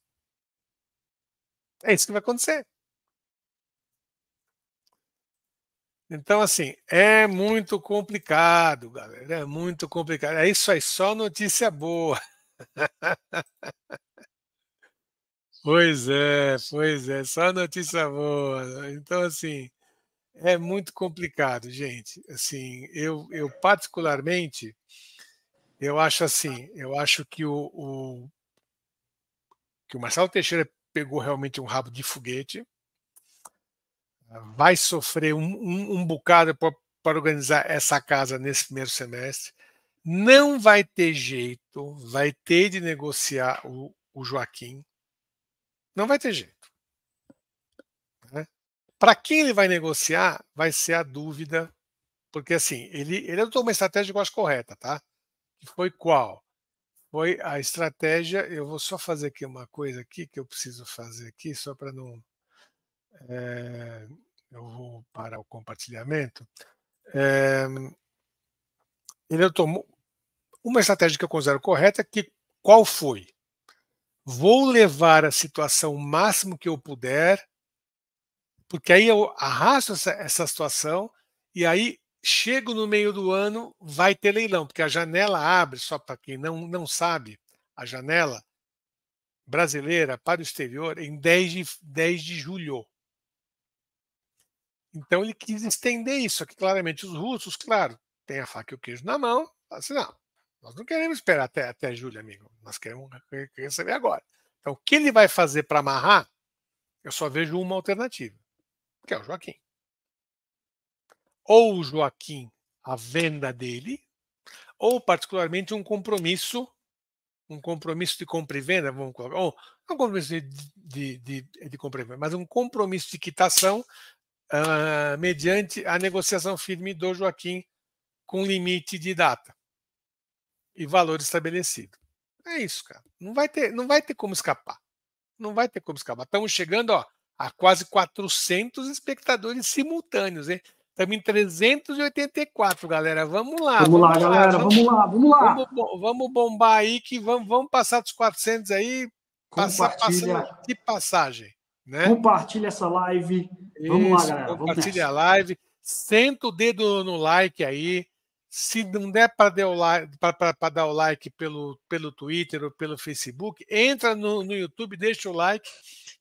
É isso que vai acontecer. Então, assim, é muito complicado, galera. É muito complicado. É isso aí, só notícia boa. *laughs* Pois é, pois é, só notícia boa. Né? Então, assim, é muito complicado, gente. Assim, eu, eu particularmente, eu acho assim, eu acho que o, o que o Marcelo Teixeira pegou realmente um rabo de foguete, vai sofrer um, um, um bocado para organizar essa casa nesse primeiro semestre. Não vai ter jeito, vai ter de negociar o, o Joaquim não vai ter jeito. Né? Para quem ele vai negociar, vai ser a dúvida, porque assim, ele, ele adotou uma estratégia que eu acho correta, tá? Que foi qual? Foi a estratégia. Eu vou só fazer aqui uma coisa aqui que eu preciso fazer aqui, só para não. É, eu vou parar o compartilhamento. É, ele tomou uma estratégia que eu considero correta, que qual foi? vou levar a situação o máximo que eu puder, porque aí eu arrasto essa, essa situação e aí chego no meio do ano, vai ter leilão, porque a janela abre, só para quem não, não sabe, a janela brasileira para o exterior em 10 de, 10 de julho. Então ele quis estender isso, aqui claramente os russos, claro, tem a faca e o queijo na mão, tá assim, não, nós não queremos esperar até, até julho, amigo. Nós queremos receber agora. Então, o que ele vai fazer para amarrar? Eu só vejo uma alternativa, que é o Joaquim. Ou o Joaquim, a venda dele, ou particularmente um compromisso, um compromisso de compra e venda, vamos colocar, ou não um compromisso de, de, de, de, compra e venda, mas um compromisso de quitação uh, mediante a negociação firme do Joaquim com limite de data e valor estabelecido. É isso, cara. Não vai ter, não vai ter como escapar. Não vai ter como escapar. Estamos chegando ó, a quase 400 espectadores simultâneos, hein? Estamos em 384, galera. Vamos lá. Vamos, vamos lá, galera. Vamos, vamos, lá, vamos lá. Vamos, vamos bombar aí que vamos, vamos passar dos 400 aí. Passar, passando de passagem. Né? Compartilha essa live. Vamos lá, galera. Compartilha a live. Senta o dedo no like aí. Se não der para dar o like pelo, pelo Twitter ou pelo Facebook, entra no, no YouTube, deixa o like,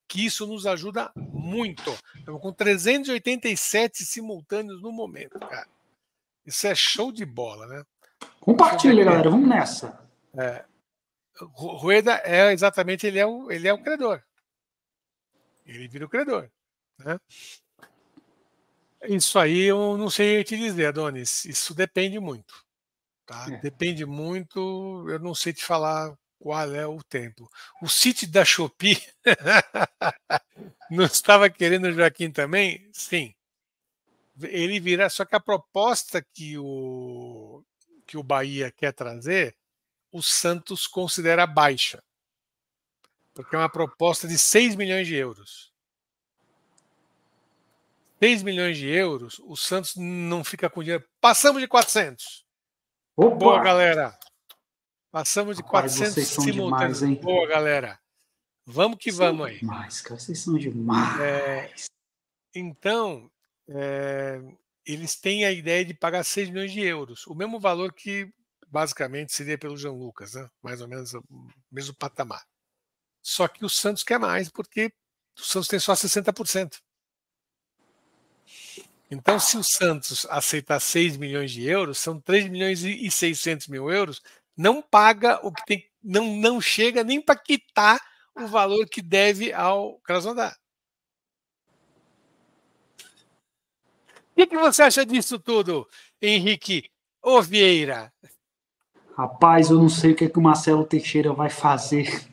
que isso nos ajuda muito. Estamos com 387 simultâneos no momento, cara. Isso é show de bola, né? Compartilha, galera. Vamos nessa. É. Rueda é exatamente, ele é o, ele é o credor. Ele vira o credor. Né? Isso aí eu não sei te dizer, Adonis. Isso depende muito. Tá? É. Depende muito. Eu não sei te falar qual é o tempo. O sítio da Shopee *laughs* não estava querendo o Joaquim também? Sim. Ele virá, só que a proposta que o, que o Bahia quer trazer, o Santos considera baixa. Porque é uma proposta de 6 milhões de euros. 3 milhões de euros, o Santos não fica com dinheiro. Passamos de 400. Opa! Boa, galera. Passamos de Rapaz, 400 simultâneos. Demais, Boa, galera. Vamos que vamos aí. Demais, cara. Vocês são demais. É, então, é, eles têm a ideia de pagar 6 milhões de euros. O mesmo valor que, basicamente, seria pelo Jean Lucas. Né? Mais ou menos o mesmo patamar. Só que o Santos quer mais, porque o Santos tem só 60%. Então, se o Santos aceitar 6 milhões de euros, são 3 milhões e 600 mil euros, não paga o que tem, não, não chega nem para quitar o valor que deve ao Krasnodar. O que, que, você acha disso tudo, Henrique Ovieira? Rapaz, eu não sei o que, é que o Marcelo Teixeira vai fazer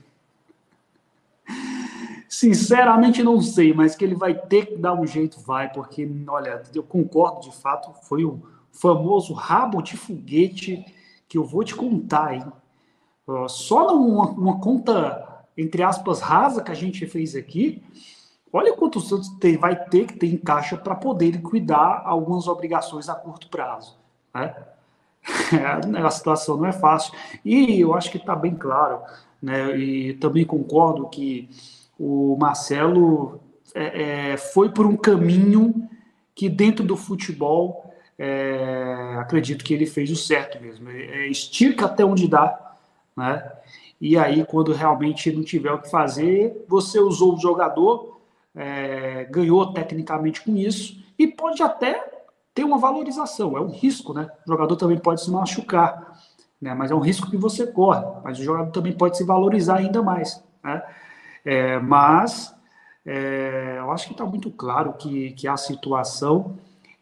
Sinceramente, não sei, mas que ele vai ter que dar um jeito, vai, porque, olha, eu concordo de fato, foi o famoso rabo de foguete que eu vou te contar, hein? Só numa uma conta, entre aspas, rasa que a gente fez aqui, olha quanto o Santos tem, vai ter que ter em caixa para poder liquidar algumas obrigações a curto prazo, né? *laughs* a situação não é fácil. E eu acho que está bem claro, né? E também concordo que o Marcelo é, é, foi por um caminho que dentro do futebol é, acredito que ele fez o certo mesmo. É, é estica até onde dá, né? E aí, quando realmente não tiver o que fazer, você usou o jogador, é, ganhou tecnicamente com isso e pode até ter uma valorização. É um risco, né? O jogador também pode se machucar, né? Mas é um risco que você corre. Mas o jogador também pode se valorizar ainda mais, né? É, mas é, eu acho que está muito claro que, que a situação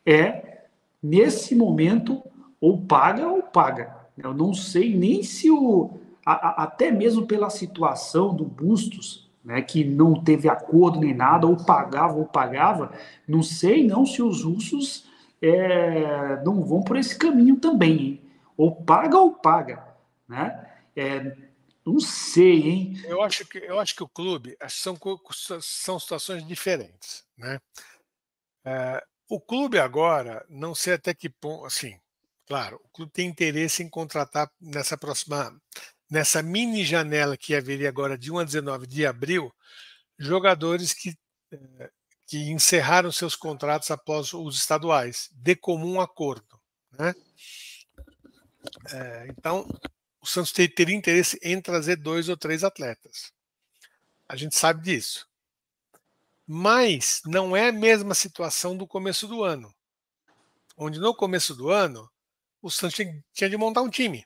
é, nesse momento, ou paga ou paga. Eu não sei nem se o. A, a, até mesmo pela situação do Bustos, né, que não teve acordo nem nada, ou pagava ou pagava, não sei não se os russos é, não vão por esse caminho também. Hein? Ou paga ou paga. Né? É, não sei, hein? Eu acho que, eu acho que o clube eh, são, são situações diferentes. Né? É, o clube agora, não sei até que ponto. Assim, claro, o clube tem interesse em contratar nessa próxima. Nessa mini janela que haveria agora de 1 a 19 de abril, jogadores que, eh, que encerraram seus contratos após os estaduais, de comum acordo. Né? É, então, o Santos teria interesse em trazer dois ou três atletas. A gente sabe disso. Mas não é a mesma situação do começo do ano. Onde no começo do ano, o Santos tinha de montar um time.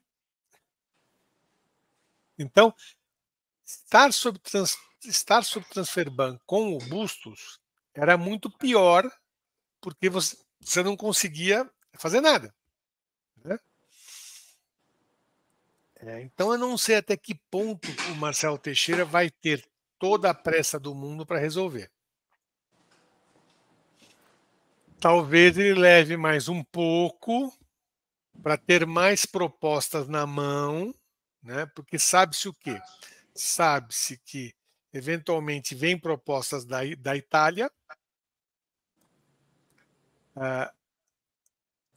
Então, estar sob, trans, estar sob transfer ban com o Bustos era muito pior, porque você, você não conseguia fazer nada. É, então eu não sei até que ponto o Marcelo Teixeira vai ter toda a pressa do mundo para resolver. Talvez ele leve mais um pouco para ter mais propostas na mão, né? Porque sabe-se o quê? Sabe-se que eventualmente vem propostas da, da Itália, uh,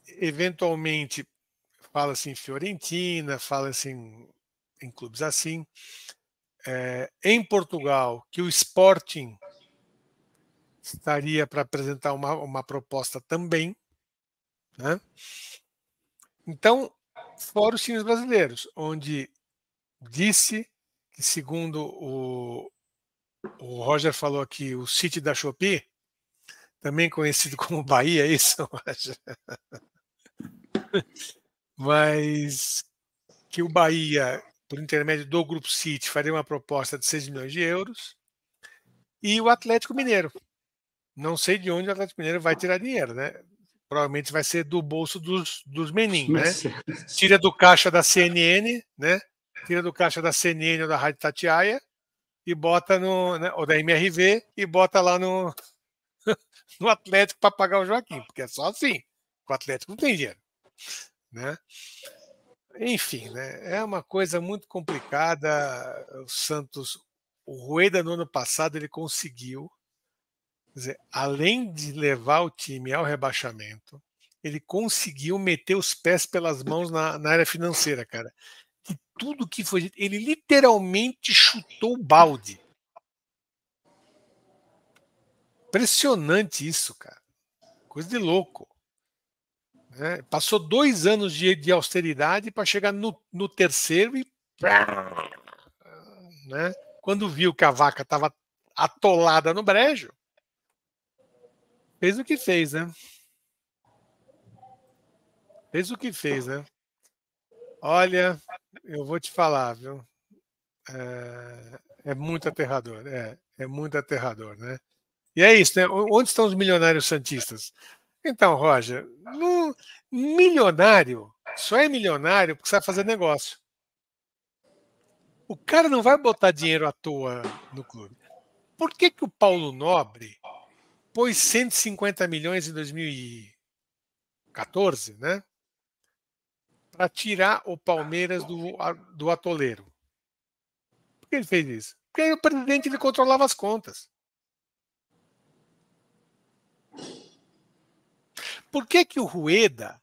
eventualmente fala-se em assim, Fiorentina, fala-se em, assim, em, clubes assim. É, em Portugal, que o Sporting estaria para apresentar uma, uma proposta também. Né? Então, fora os times brasileiros, onde disse que, segundo o, o Roger falou aqui, o City da Shopee, também conhecido *laughs* como Bahia, é isso, Roger? mas que o Bahia, por intermédio do Grupo City, faria uma proposta de 6 milhões de euros, e o Atlético Mineiro. Não sei de onde o Atlético Mineiro vai tirar dinheiro, né? Provavelmente vai ser do bolso dos, dos meninos, né? É. né? Tira do caixa da CNN, né? Tira do caixa da CNN ou da Rádio Tatiaia e bota no. Né? ou da MRV e bota lá no, *laughs* no Atlético para pagar o Joaquim, porque é só assim. O Atlético não tem dinheiro né? Enfim, né? É uma coisa muito complicada. O Santos, o Rueda no ano passado ele conseguiu, dizer, além de levar o time ao rebaixamento, ele conseguiu meter os pés pelas mãos na, na área financeira, cara. De tudo que foi, ele literalmente chutou o balde. Impressionante isso, cara. Coisa de louco. Né? Passou dois anos de, de austeridade para chegar no, no, terceiro e. Né? Quando viu que a vaca estava atolada no brejo, fez o que fez, né? Fez o que fez, né? Olha, eu vou te falar, viu? É, é muito aterrador, é, é muito aterrador, né? E é isso, né? Onde estão os milionários santistas? Então, Roger, no milionário só é milionário porque sabe fazer negócio. O cara não vai botar dinheiro à toa no clube. Por que, que o Paulo Nobre pôs 150 milhões em 2014, né? Para tirar o Palmeiras do, do atoleiro. Por que ele fez isso? Porque o presidente ele controlava as contas. Por que, que o Rueda,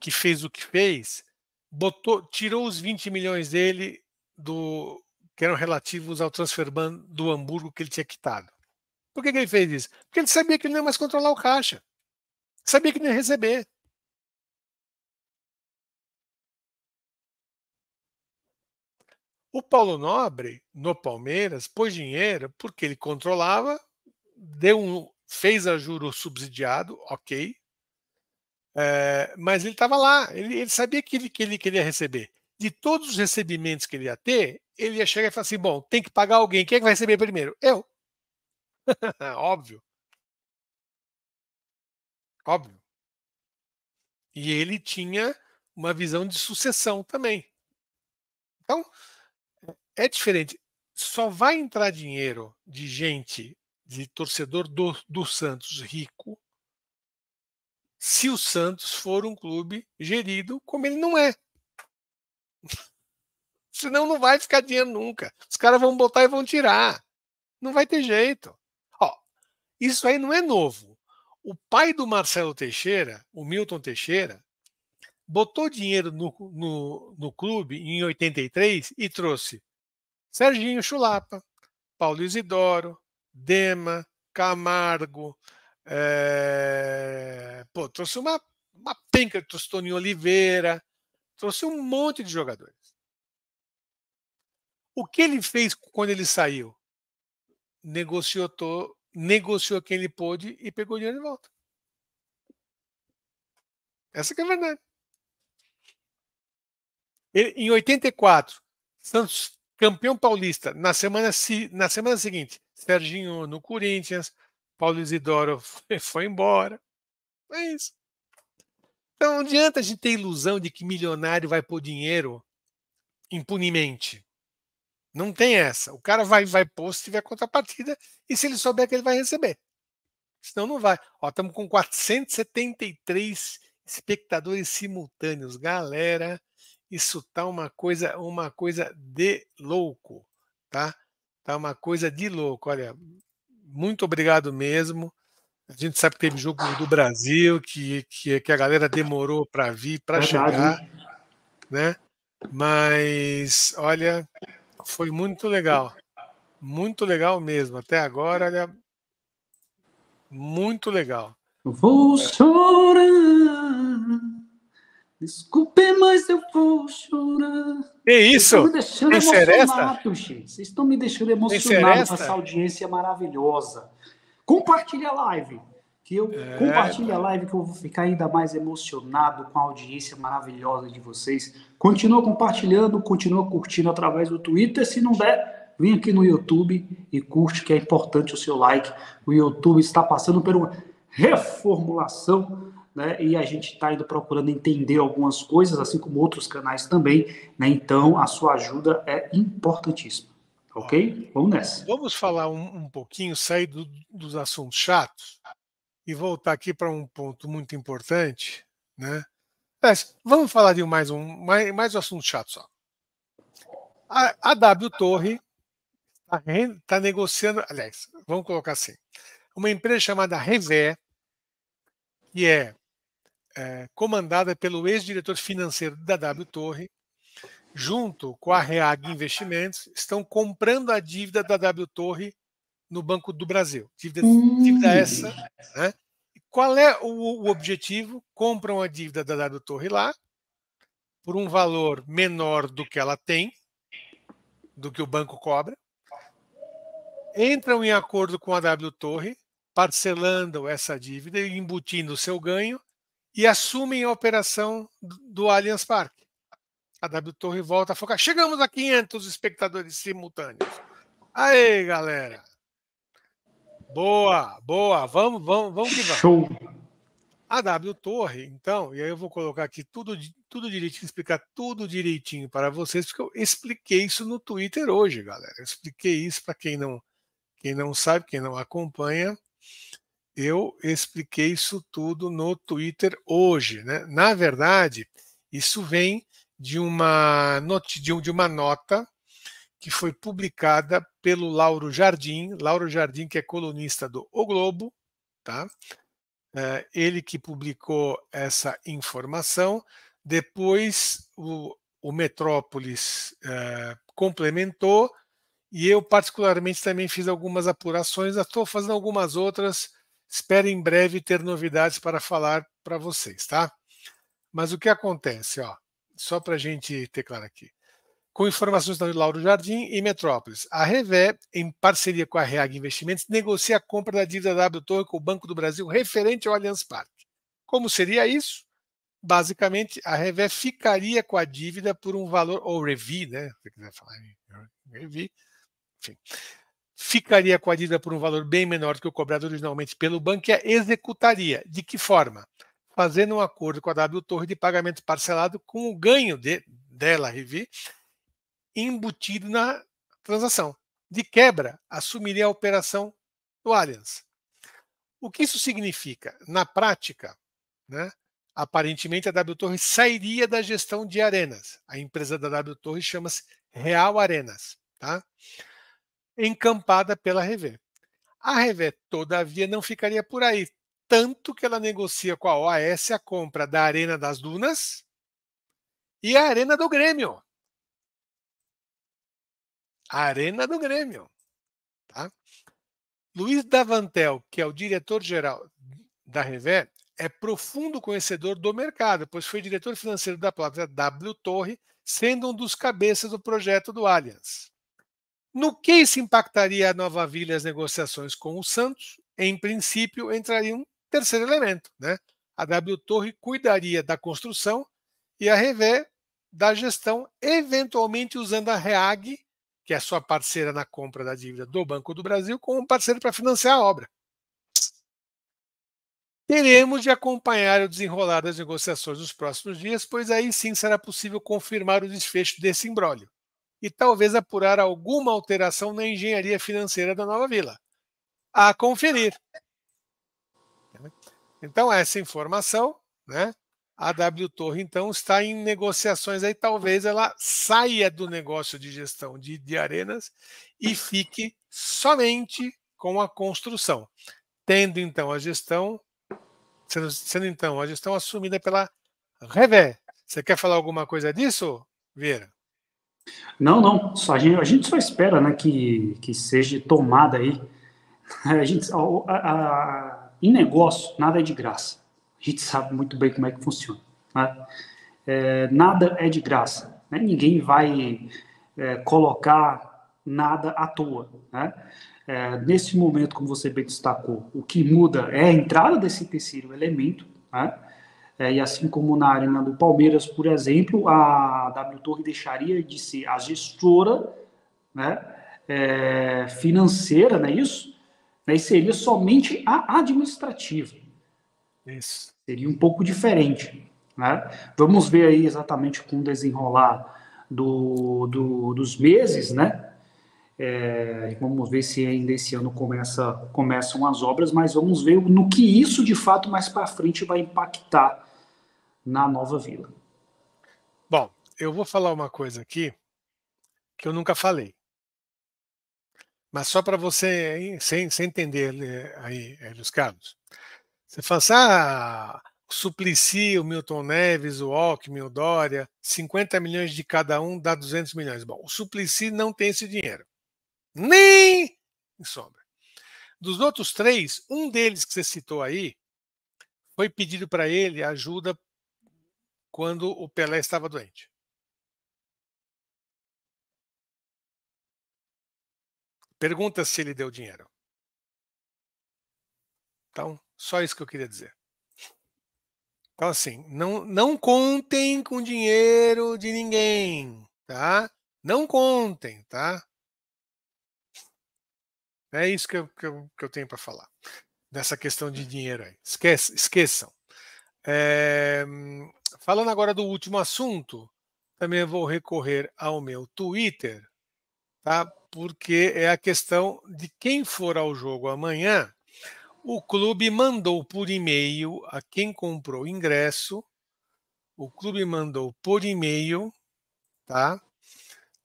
que fez o que fez, botou, tirou os 20 milhões dele do que eram relativos ao transfer ban do Hamburgo que ele tinha quitado? Por que, que ele fez isso? Porque ele sabia que ele não ia mais controlar o caixa. Sabia que não ia receber. O Paulo Nobre, no Palmeiras, pôs dinheiro porque ele controlava, deu um, fez a juro subsidiado, ok, é, mas ele estava lá, ele, ele sabia que ele, que ele queria receber. De todos os recebimentos que ele ia ter, ele ia chegar e falar assim: bom, tem que pagar alguém, quem é que vai receber primeiro? Eu. *laughs* Óbvio. Óbvio. E ele tinha uma visão de sucessão também. Então, é diferente. Só vai entrar dinheiro de gente, de torcedor do, do Santos rico, se o Santos for um clube gerido como ele não é. *laughs* Senão não vai ficar dinheiro nunca. Os caras vão botar e vão tirar. Não vai ter jeito. Ó, isso aí não é novo. O pai do Marcelo Teixeira, o Milton Teixeira, botou dinheiro no, no, no clube em 83 e trouxe Serginho Chulapa, Paulo Isidoro, Dema, Camargo, é... Pô, trouxe uma, uma penca, trouxe Toninho Oliveira, trouxe um monte de jogadores. O que ele fez quando ele saiu? Negociou, to... negociou quem ele pôde e pegou o dinheiro de volta. Essa que é a verdade. Ele, em 84, Santos campeão paulista. Na semana, na semana seguinte, Serginho no Corinthians, Paulo Isidoro *laughs* foi embora. É isso. Então não adianta a gente ter ilusão de que milionário vai pôr dinheiro impunemente. Não tem essa. O cara vai, vai pôr se tiver contrapartida e se ele souber que ele vai receber. Senão não vai. Ó, estamos com 473 espectadores simultâneos. Galera, isso tá uma coisa, uma coisa de louco, tá? Tá uma coisa de louco. Olha, muito obrigado mesmo. A gente sabe que teve jogo do Brasil, que, que, que a galera demorou para vir, para chegar, né? Mas, olha, foi muito legal. Muito legal mesmo. Até agora, olha, muito legal. Vou chorar. Desculpe, mas eu vou chorar. Que isso? Vocês estão me deixando emocionado, gente. Vocês estão me deixando emocionado com essa audiência maravilhosa. Compartilhe a live. Que eu é, compartilhe a live que eu vou ficar ainda mais emocionado com a audiência maravilhosa de vocês. Continua compartilhando, continua curtindo através do Twitter. Se não der, vem aqui no YouTube e curte, que é importante o seu like. O YouTube está passando por uma reformulação né? E a gente está indo procurando entender algumas coisas, assim como outros canais também, né? Então a sua ajuda é importantíssima. Ok? Vamos nessa. Vamos falar um, um pouquinho, sair do, dos assuntos chatos e voltar aqui para um ponto muito importante, né? Mas é, vamos falar de mais um, mais, mais um assunto chato só. A, a W Torre está tá negociando, aliás, vamos colocar assim, uma empresa chamada Revé, que é é, comandada pelo ex-diretor financeiro da W Torre, junto com a Reag Investimentos, estão comprando a dívida da W Torre no Banco do Brasil. Dívida, dívida hum. essa. Né? Qual é o, o, objetivo? Compram a dívida da W Torre lá por um valor menor do que ela tem, do que o banco cobra. Entram em acordo com a W Torre, parcelando essa dívida e embutindo o seu ganho e assumem a operação do Allianz Parque. A W Torre volta a focar. Chegamos a 500 espectadores simultâneos. Aê, galera! Boa, boa. Vamos, vamos, vamos que vamos. Show. A W Torre, então, e aí eu vou colocar aqui tudo, tudo direitinho, explicar tudo direitinho para vocês, porque eu expliquei isso no Twitter hoje, galera. Eu expliquei isso para quem não, quem não sabe, quem não acompanha eu expliquei isso tudo no Twitter hoje. Né? Na verdade, isso vem de uma, de uma nota que foi publicada pelo Lauro Jardim, Lauro Jardim, que é colunista do O Globo, tá? É, ele que publicou essa informação. Depois o, o Metrópolis é, complementou e eu, particularmente, também fiz algumas apurações, estou fazendo algumas outras Espero em breve ter novidades para falar para vocês, tá? Mas o que acontece, ó, só para a gente ter claro aqui. Com informações da Lauro Jardim e Metrópolis, a Revé, em parceria com a Reag Investimentos, negocia a compra da dívida W Torre com o Banco do Brasil referente ao Allianz Parque. Como seria isso? Basicamente, a Revé ficaria com a dívida por um valor, ou Revi, né? Se quiser falar em Revi, enfim, ficaria com a dívida por um valor bem menor do que o cobrado originalmente pelo banco e a executaria. De que forma? Fazendo um acordo com a W Torre de pagamento parcelado com o ganho de, dela, Rivi, embutido na transação. De quebra, assumiria a operação do Allianz. O que isso significa? Na prática, né, aparentemente a W Torre sairia da gestão de arenas. A empresa da W Torre chama-se Real Arenas. Tá? encampada pela Revé. A Revé, todavia, não ficaria por aí, tanto que ela negocia com a OAS a compra da Arena das Dunas e a Arena do Grêmio. A Arena do Grêmio. Tá? Luiz Davantel, que é o diretor-geral da Revé, é profundo conhecedor do mercado, pois foi diretor financeiro da própria W Torre, sendo um dos cabeças do projeto do Allianz. No que isso impactaria a Nova Vila as negociações com o Santos? Em princípio, entraria um terceiro elemento. Né? A W Torre cuidaria da construção e a Revé da gestão, eventualmente usando a REAG, que é sua parceira na compra da dívida do Banco do Brasil, como parceiro para financiar a obra. Teremos de acompanhar o desenrolar das negociações nos próximos dias, pois aí sim será possível confirmar o desfecho desse imbróglio e talvez apurar alguma alteração na engenharia financeira da nova vila. A conferir. Então, essa informação, né? A W Torre, então, está em negociações aí. Talvez ela saia do negócio de gestão de, de arenas e fique somente com a construção, tendo então a gestão, sendo, sendo então a gestão assumida pela Revé. Você quer falar alguma coisa disso, Vera não, não. Só a, gente, a gente só espera né, que, que seja tomada aí. *laughs* A gente, a, a, em negócio, nada é de graça. A gente sabe muito bem como é que funciona. Né? É, nada é de graça. Né? Ninguém vai é, colocar nada à toa. Né? É, nesse momento, como você bem destacou, o que muda é a entrada desse terceiro elemento. Né? É, e assim como na Arena do Palmeiras, por exemplo, a W Torre deixaria de ser a gestora né, é, financeira, não é isso? Né, e seria somente a administrativa. Isso. Seria um pouco diferente. Né? Vamos ver aí exatamente com o desenrolar do, do, dos meses, né? É, vamos ver se ainda esse ano começa, começam as obras, mas vamos ver no que isso de fato mais para frente vai impactar na Nova Vila. Bom, eu vou falar uma coisa aqui que eu nunca falei. Mas só para você, sem, sem entender né, aí, Elios Carlos. Você fala assim, ah, o Suplicy, o Milton Neves, o Alckmin, o Dória, 50 milhões de cada um dá 200 milhões. Bom, o Suplicy não tem esse dinheiro. Nem em sombra. Dos outros três, um deles que você citou aí, foi pedido para ele ajuda quando o Pelé estava doente. Pergunta se ele deu dinheiro. Então, só isso que eu queria dizer. Então, assim, não, não contem com dinheiro de ninguém, tá? Não contem, tá? É isso que eu, que eu, que eu tenho para falar dessa questão de hum. dinheiro aí. Esquece, esqueçam. É, falando agora do último assunto, também vou recorrer ao meu Twitter, tá? porque é a questão de quem for ao jogo amanhã. O clube mandou por e-mail a quem comprou ingresso. O clube mandou por e-mail, tá?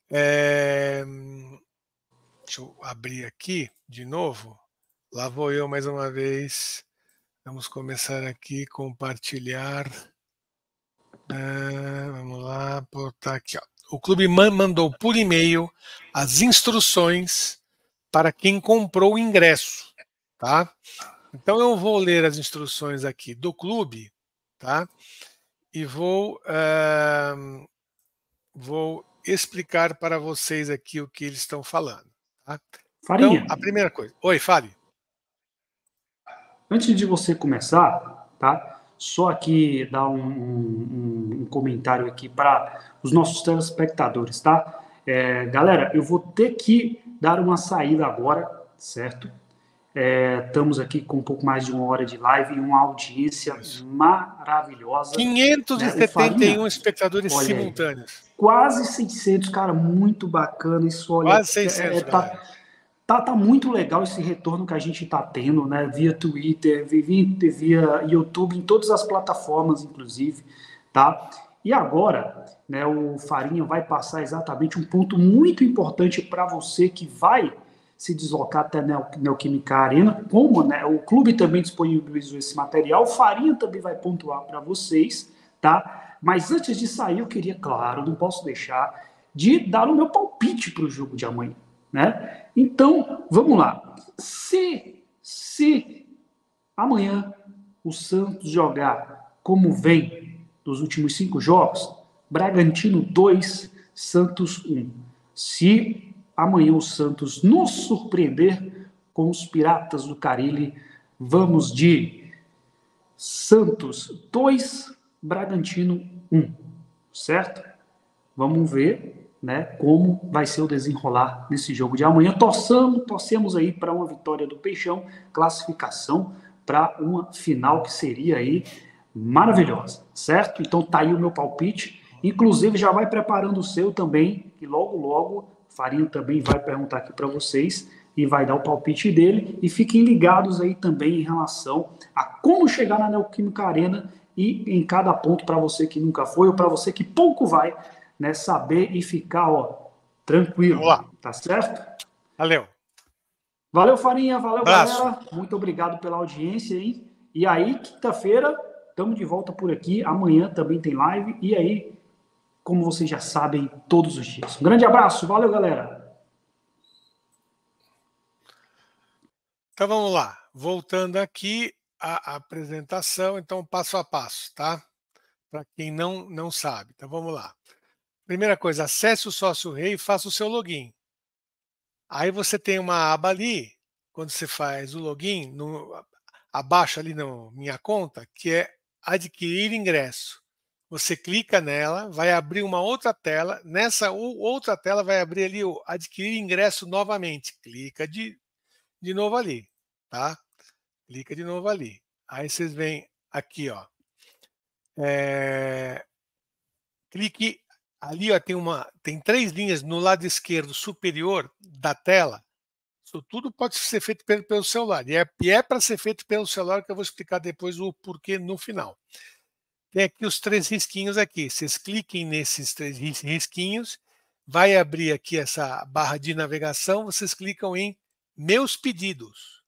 É, deixa eu abrir aqui de novo. Lá vou eu mais uma vez. Vamos começar aqui compartilhar. Ah, vamos lá, botar aqui. Ó. O Clube mandou por e-mail as instruções para quem comprou o ingresso, tá? Então eu vou ler as instruções aqui do clube, tá? E vou ah, vou explicar para vocês aqui o que eles estão falando. Tá? Então, Farinha. Então, a primeira coisa. Oi, Fábio. Antes de você começar, tá? Só aqui dar um, um, um comentário aqui para os nossos telespectadores, tá? É, galera, eu vou ter que dar uma saída agora, certo? É, estamos aqui com um pouco mais de uma hora de live e uma audiência maravilhosa. 571 né? espectadores olha simultâneos. Aí, quase 600, cara, muito bacana isso. Olha, quase 600. É, é tá, Tá, tá muito legal esse retorno que a gente está tendo, né? Via Twitter, via, via YouTube, em todas as plataformas, inclusive, tá? E agora, né, o Farinha vai passar exatamente um ponto muito importante para você que vai se deslocar até a Neoquímica Arena, como né, o clube também disponibilizou esse material, o Farinha também vai pontuar para vocês, tá? Mas antes de sair, eu queria, claro, não posso deixar de dar o meu palpite para o jogo de amanhã. Né? Então, vamos lá. Se, se amanhã o Santos jogar como vem dos últimos cinco jogos, Bragantino 2, Santos 1. Se amanhã o Santos nos surpreender com os Piratas do Carilli, vamos de Santos 2, Bragantino 1, certo? Vamos ver né, como vai ser o desenrolar nesse jogo de amanhã. Torçamos, torcemos aí para uma vitória do Peixão, classificação para uma final que seria aí maravilhosa, certo? Então tá aí o meu palpite. Inclusive já vai preparando o seu também e logo logo Farinha também vai perguntar aqui para vocês e vai dar o palpite dele e fiquem ligados aí também em relação a como chegar na Neoquímica Arena e em cada ponto para você que nunca foi ou para você que pouco vai né, saber e ficar ó, tranquilo. Olá. Tá certo? Valeu. Valeu, Farinha. Valeu, Braço. galera. Muito obrigado pela audiência, hein? E aí, quinta-feira, estamos de volta por aqui. Amanhã também tem live. E aí, como vocês já sabem, todos os dias. Um grande abraço. Valeu, galera. Então vamos lá. Voltando aqui à apresentação, então passo a passo, tá? Para quem não não sabe. Então vamos lá. Primeira coisa, acesse o sócio rei e faça o seu login. Aí você tem uma aba ali, quando você faz o login, no, abaixo ali na minha conta, que é adquirir ingresso. Você clica nela, vai abrir uma outra tela. Nessa outra tela vai abrir ali o adquirir ingresso novamente. Clica de, de novo ali, tá? Clica de novo ali. Aí vocês vêm aqui, ó. É... Clique Ali ó, tem, uma, tem três linhas no lado esquerdo superior da tela. Isso tudo pode ser feito pelo, pelo celular. E é, é para ser feito pelo celular que eu vou explicar depois o porquê no final. Tem aqui os três risquinhos aqui. Vocês cliquem nesses três risquinhos. Vai abrir aqui essa barra de navegação. Vocês clicam em Meus Pedidos.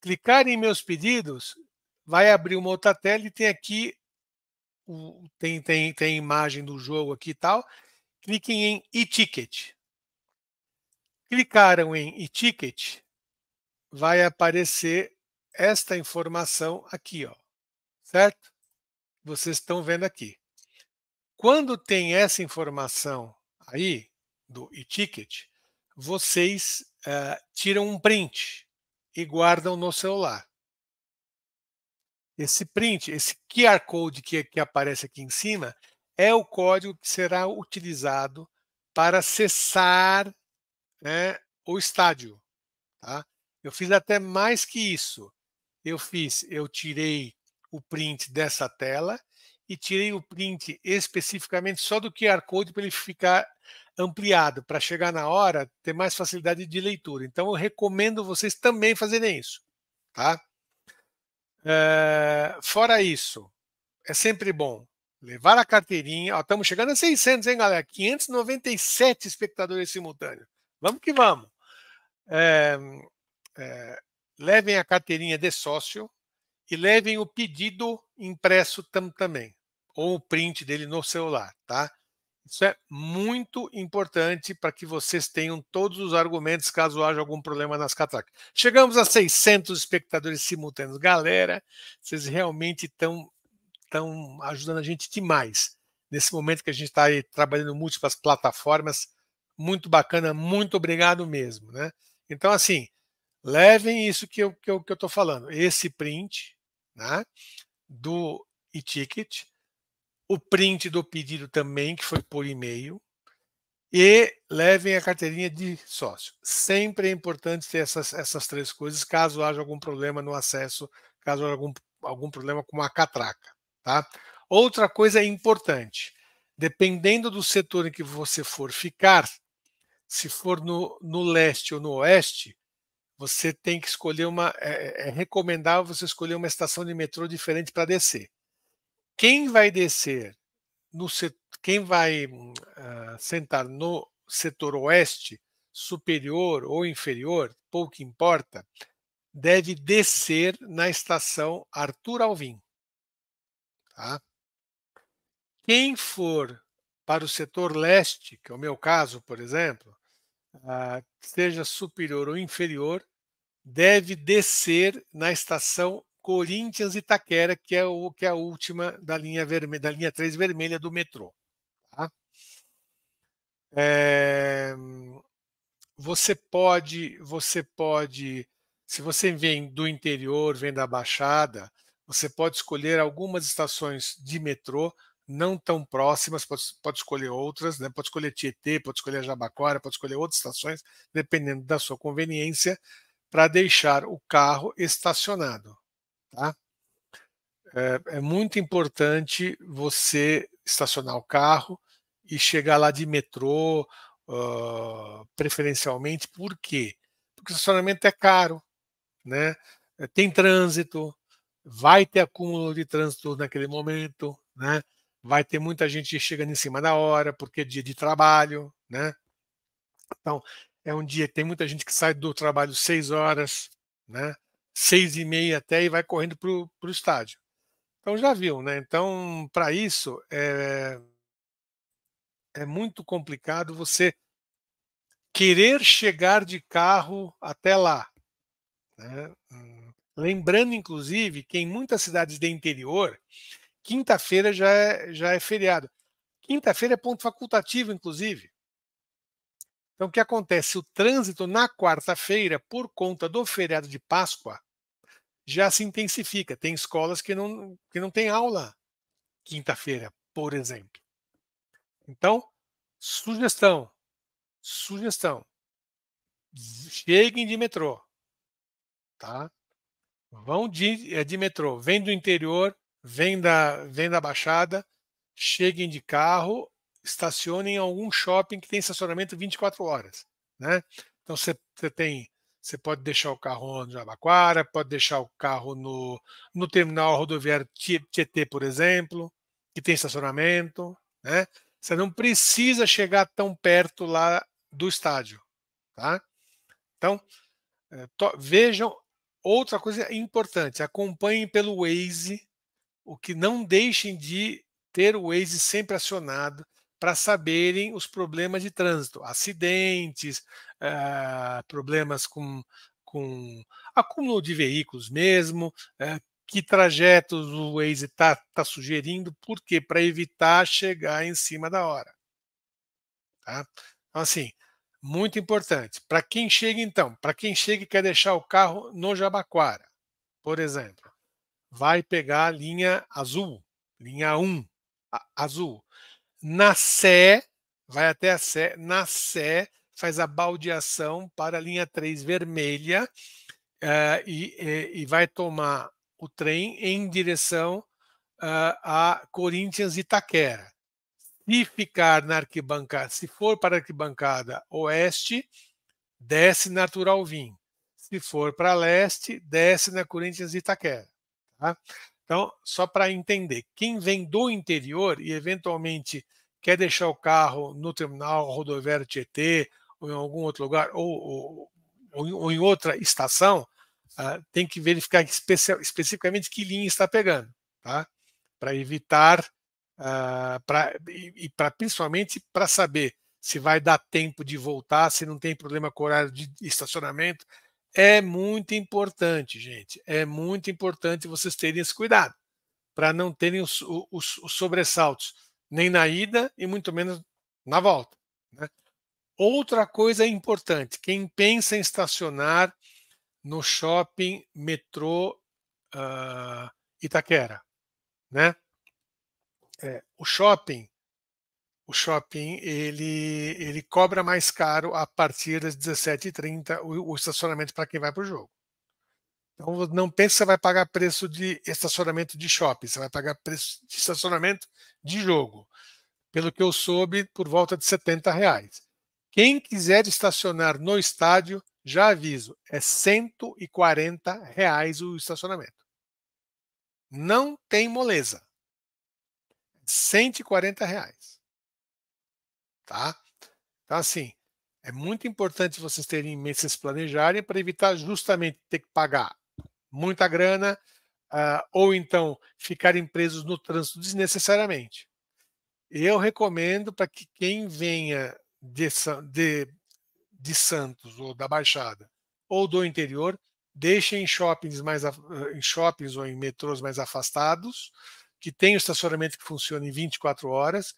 Clicar em Meus Pedidos vai abrir uma outra tela e tem aqui o, tem, tem, tem imagem do jogo aqui e tal. Cliquem em e-ticket. Clicaram em e-ticket, vai aparecer esta informação aqui, ó, certo? Vocês estão vendo aqui. Quando tem essa informação aí, do e-ticket, vocês uh, tiram um print e guardam no celular. Esse print, esse QR Code que, que aparece aqui em cima, é o código que será utilizado para acessar né, o estádio. Tá? Eu fiz até mais que isso. Eu fiz, eu tirei o print dessa tela e tirei o print especificamente só do QR Code para ele ficar ampliado, para chegar na hora ter mais facilidade de leitura. Então eu recomendo vocês também fazerem isso, tá? É, fora isso, é sempre bom levar a carteirinha. Ó, estamos chegando a 600, hein, galera? 597 espectadores simultâneos. Vamos que vamos. É, é, levem a carteirinha de sócio e levem o pedido impresso tam, também, ou o print dele no celular, tá? Isso é muito importante para que vocês tenham todos os argumentos caso haja algum problema nas cataratas. Chegamos a 600 espectadores simultâneos. Galera, vocês realmente estão estão ajudando a gente demais nesse momento que a gente está aí trabalhando múltiplas plataformas. Muito bacana, muito obrigado mesmo. Né? Então, assim, levem isso que eu estou que eu, que eu falando, esse print né, do e-ticket o print do pedido também, que foi por e-mail, e levem a carteirinha de sócio. Sempre é importante ter essas, essas três coisas, caso haja algum problema no acesso, caso haja algum, algum problema com a catraca. Tá? Outra coisa importante, dependendo do setor em que você for ficar, se for no, no leste ou no oeste, você tem que escolher uma. É, é, é recomendável você escolher uma estação de metrô diferente para descer. Quem vai descer no setor, quem vai uh, sentar no setor oeste, superior ou inferior, pouco importa, deve descer na estação Arthur Alvim. Tá? Quem for para o setor leste, que é o meu caso, por exemplo, uh, seja superior ou inferior, deve descer na estação Corinthians e Itaquera, que é, o, que é a última da linha, vermelha, da linha 3 vermelha do metrô. Tá? É, você pode, você pode, se você vem do interior, vem da Baixada, você pode escolher algumas estações de metrô não tão próximas, pode, pode escolher outras, né? pode escolher Tietê, pode escolher Jabaquara, pode escolher outras estações, dependendo da sua conveniência, para deixar o carro estacionado. Tá? É, é muito importante você estacionar o carro e chegar lá de metrô, uh, preferencialmente, por quê? Porque o estacionamento é caro, né? É, tem trânsito, vai ter acúmulo de trânsito naquele momento, né? vai ter muita gente chegando em cima da hora, porque é dia de trabalho, né? Então, é um dia que tem muita gente que sai do trabalho seis horas, né? seis e meia até e vai correndo para o estádio. Então já viu, né? Então, para isso, é, é muito complicado você querer chegar de carro até lá. Né? Hum, lembrando, inclusive, que em muitas cidades do interior, quinta-feira já é, já é feriado. Quinta-feira é ponto facultativo, inclusive. Então, o que acontece? O trânsito na quarta-feira, por conta do feriado de Páscoa, já se intensifica. Tem escolas que não, que não tem aula quinta-feira, por exemplo. Então, sugestão, sugestão, cheguem de metrô, tá? Vão de, eh, de metrô, vem do interior, vem da, vem da Baixada, cheguem de carro, estacionem em algum shopping que tem estacionamento 24 horas, né? Então, você tem você pode deixar o carro no Jabaquara, pode deixar o carro no, no terminal rodoviário Tietê, por exemplo, que tem estacionamento. Né? Você não precisa chegar tão perto lá do estádio. Tá? Então, eh, vejam outra coisa importante: acompanhem pelo Waze, o que não deixem de ter o Waze sempre acionado para saberem os problemas de trânsito, acidentes, uh, problemas com, com acúmulo de veículos mesmo, uh, que trajetos o Waze está tá sugerindo, por quê? Para evitar chegar em cima da hora. Tá? Então, assim, muito importante. Para quem chega, então, para quem chega e quer deixar o carro no Jabaquara, por exemplo, vai pegar a linha azul, linha 1, a, azul na Sé, vai até a Sé, na Sé, faz a baldeação para a linha 3 vermelha uh, e, e, e, vai tomar o trem em direção uh, a Corinthians Itaquera. Se ficar na arquibancada, se for para a arquibancada oeste, desce na Turalvim. Se for para leste, desce na Corinthians Itaquera. Tá? Então, só para entender, quem vem do interior e eventualmente quer deixar o carro no terminal rodoviário Tietê ou em algum outro lugar ou, ou, ou em outra estação, ah, tem que verificar especi especificamente que linha está pegando, tá? Para evitar ah, pra, e, e principalmente para saber se vai dar tempo de voltar, se não tem problema com o horário de estacionamento. É muito importante, gente. É muito importante vocês terem esse cuidado para não terem os, os, os sobressaltos nem na ida e muito menos na volta. Né? Outra coisa importante: quem pensa em estacionar no shopping metrô uh, Itaquera, né? É, o shopping, o shopping ele ele cobra mais caro a partir das 17h30 o, o estacionamento para quem vai para o jogo. Então não pense que você vai pagar preço de estacionamento de shopping, você vai pagar preço de estacionamento de jogo. Pelo que eu soube, por volta de 70 reais. Quem quiser estacionar no estádio, já aviso, é 140 reais o estacionamento. Não tem moleza. 140 reais. Tá? Então, assim, é muito importante vocês terem meses planejarem para evitar justamente ter que pagar muita grana ah, ou então ficarem presos no trânsito desnecessariamente. Eu recomendo para que quem venha de, de, de, Santos ou da Baixada ou do interior, deixem em shoppings, mais, em shoppings ou em metrôs mais afastados, que tenham estacionamento que funcione em 24 horas,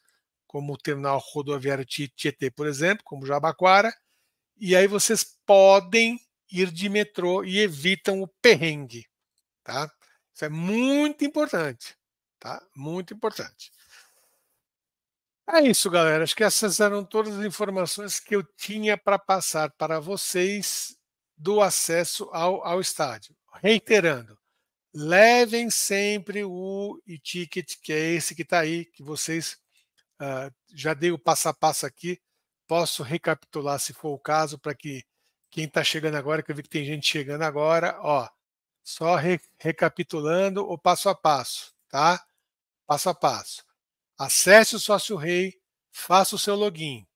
como o terminal rodoviário Tietê, por exemplo, como Jabaquara, e aí vocês podem ir de metrô e evitam o perrengue, tá? Isso é muito importante, tá? Muito importante. É isso, galera. Acho que essas eram todas as informações que eu tinha para passar para vocês do acesso ao, ao estádio. Reiterando, levem sempre o e-ticket, que é esse que está aí, que vocês uh, já dei o passo a passo aqui. Posso recapitular se for o caso, para que quem está chegando agora, que eu vi que tem gente chegando agora, ó só re, recapitulando o passo a passo, tá? Passo a passo. Acesse o sócio rei, faça o seu login.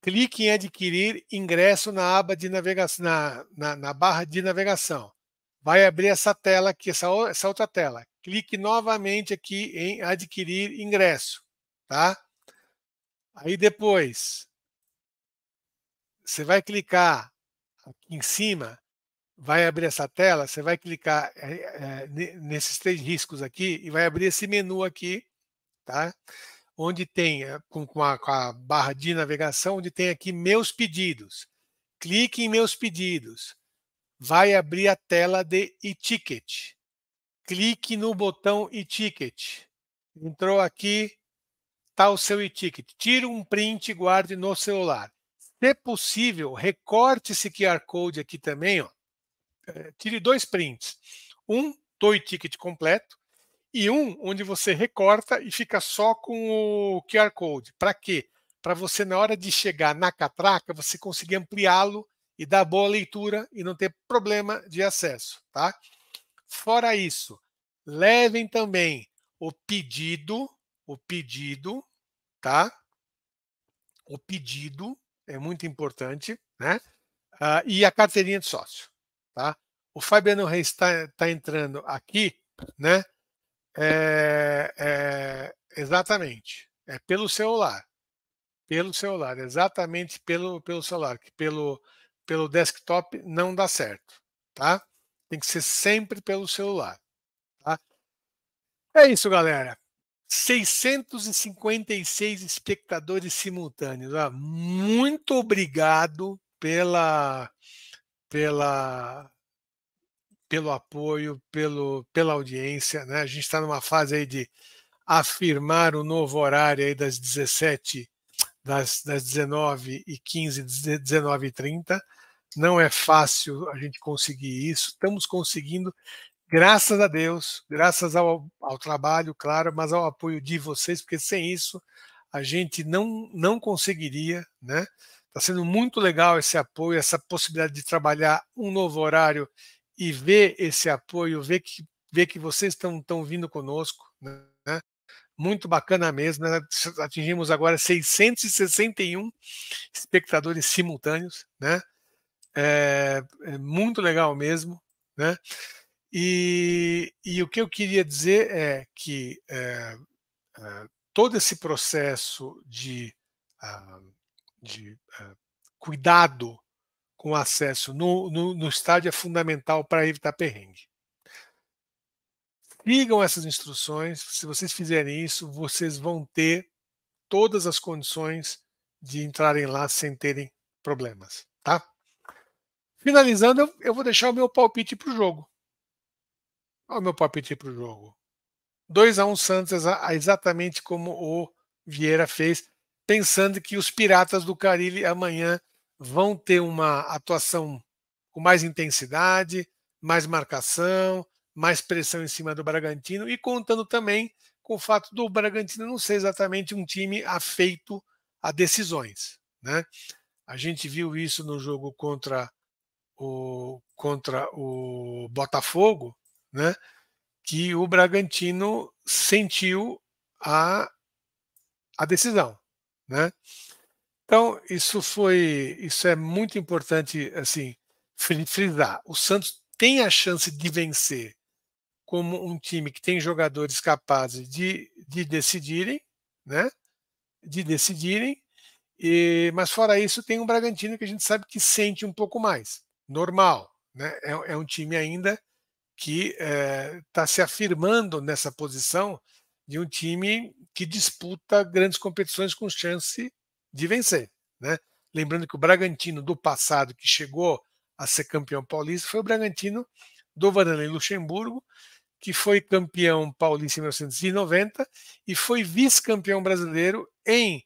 Clique em adquirir ingresso na aba de navegação, na, na, na barra de navegação. Vai abrir essa tela aqui, essa, essa outra tela. Clique novamente aqui em adquirir ingresso, tá? Aí depois, você vai clicar aqui em cima vai abrir essa tela, você vai clicar é, nesses três riscos aqui e vai abrir esse menu aqui, tá? Onde tem, eh, com, com, a, com a barra de navegação, onde tem aqui meus pedidos. Clique em meus pedidos. Vai abrir a tela de e-ticket. Clique no botão e-ticket. Entrou aqui, está o seu e-ticket. Tira um print e guarde no celular. Se possível, recorte esse QR Code aqui também, ó eh, tire dois prints. Um do e-ticket completo e um onde você recorta e fica só com o QR Code. Para quê? Para você, na hora de chegar na catraca, você conseguir ampliá-lo e dar boa leitura e não ter problema de acesso. Tá? Fora isso, levem também o pedido, o pedido, tá? O pedido é muito importante, né? Ah, e a carteirinha de sócio. Tá? O Fabiano Reis está tá entrando aqui, né? É, é, exatamente. É pelo celular. Pelo celular, exatamente pelo, pelo celular, que pelo, pelo desktop não dá certo. Tá? Tem que ser sempre pelo celular. Tá? É isso, galera. 656 espectadores simultâneos. Ah, muito obrigado pela pela pelo apoio, pelo, pela audiência. Né? A gente está numa fase aí de afirmar o novo horário aí das 17, das, das 19 e 15, 19 e 30. Não é fácil a gente conseguir isso. Estamos conseguindo, graças a Deus, graças ao, ao trabalho, claro, mas ao apoio de vocês, porque sem isso a gente não, não conseguiria, né? Está sendo muito legal esse apoio, essa possibilidade de trabalhar um novo horário e ver esse apoio, ver que, ver que vocês estão vindo conosco. Né? Muito bacana mesmo. Né? Atingimos agora 661 espectadores simultâneos. Né? É, é muito legal mesmo. Né? E, e, o que eu queria dizer é que é, é todo esse processo de. Uh, de uh, cuidado com o acesso no, no, no estádio é fundamental para evitar perrengue. Sigam essas instruções. Se vocês fizerem isso, vocês vão ter todas as condições de entrarem lá sem terem problemas, tá? Finalizando, eu vou deixar o meu palpite para o jogo. Olha o meu palpite para o jogo. 2 a 1 um Santos, é exatamente como o Vieira fez pensando que os Piratas do Caribe amanhã vão ter uma atuação com mais intensidade, mais marcação, mais pressão em cima do Bragantino e contando também com o fato do Bragantino não ser exatamente um time afeito a decisões, né? A gente viu isso no jogo contra o contra o Botafogo, né? Que o Bragantino sentiu a a decisão né? Então, isso foi, isso é muito importante assim frisar. O Santos tem a chance de vencer como um time que tem jogadores capazes de, de decidirem, né? De decidirem. E, mas fora isso, tem um Bragantino que a gente sabe que sente um pouco mais. Normal, né? É, é um time ainda que está eh, é, se afirmando nessa posição de um time que disputa grandes competições com chance de vencer. Né? Lembrando que o Bragantino do passado, que chegou a ser campeão paulista, foi o Bragantino do Vanderlei Luxemburgo, que foi campeão paulista em 1990 e foi vice-campeão brasileiro em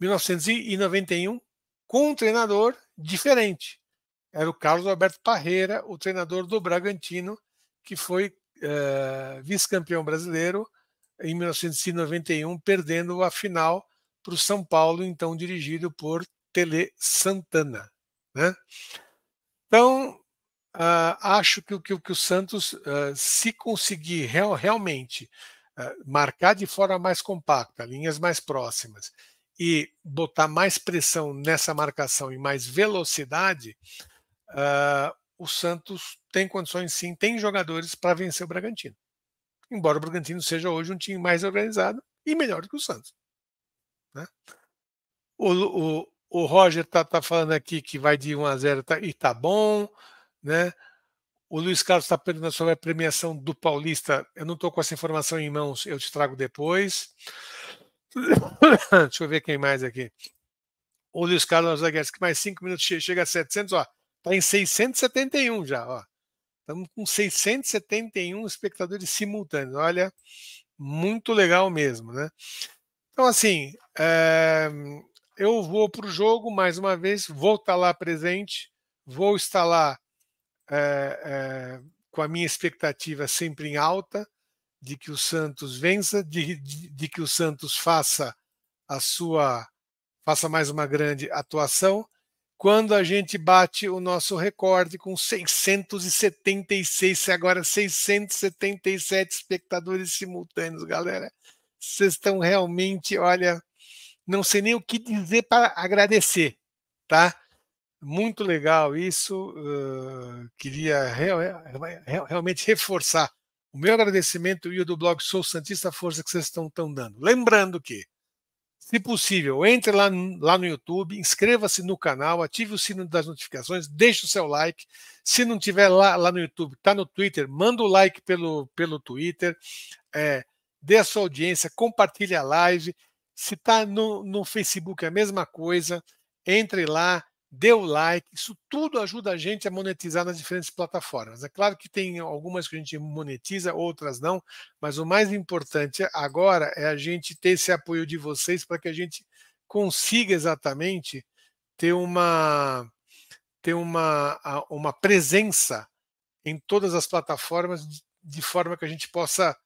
1991 com um treinador diferente. Era o Carlos Alberto Parreira, o treinador do Bragantino, que foi uh, vice-campeão brasileiro em 1991, perdendo a final para o São Paulo, então dirigido por Tele Santana. Né? Então, uh, acho que, que, que o Santos, uh, se conseguir real, realmente uh, marcar de forma mais compacta, linhas mais próximas, e botar mais pressão nessa marcação e mais velocidade, o Santos tem condições sim, tem jogadores para vencer o Bragantino embora o Bragantino seja hoje um time mais organizado e melhor do que o Santos. Né? O, o, o Roger tá, tá falando aqui que vai de 1 a 0 tá, e tá bom, né? O Luiz Carlos está perguntando sobre a premiação do Paulista. Eu não estou com essa informação em mãos, eu te trago depois. *coughs* Deixa eu ver quem mais aqui. O Luiz Carlos Zagueiros, que mais cinco minutos chega a 700, ó. Tá em 671 já, ó. Estamos com 671 espectadores simultâneos. Olha, muito legal mesmo, né? Então, assim, é, eu vou para o jogo mais uma vez, vou estar tá lá presente, vou estar lá é, é, com a minha expectativa sempre em alta de que o Santos vença, de, de, de que o Santos faça a sua faça mais uma grande atuação quando a gente bate o nosso recorde com 676, agora 677 espectadores simultâneos, galera. Vocês estão realmente, olha, não sei nem o que dizer para agradecer, tá? Muito legal isso. Uh, queria real, real, realmente reforçar o meu agradecimento e o do blog Sou Santista Força que vocês estão, estão dando. Lembrando que se possível, entre lá, lá no YouTube, inscreva-se no canal, ative o sino das notificações, deixe o seu like. Se não tiver lá, lá no YouTube, tá no Twitter, manda o like pelo, pelo Twitter. É, dê a sua audiência, compartilhe a live. Se está no, no Facebook, é a mesma coisa. Entre lá, dê o like, isso tudo ajuda a gente a monetizar nas diferentes plataformas. É claro que tem algumas que a gente monetiza, outras não, mas o mais importante agora é a gente ter esse apoio de vocês para que a gente consiga exatamente ter uma ter uma, uma presença em todas as plataformas de forma que a gente possa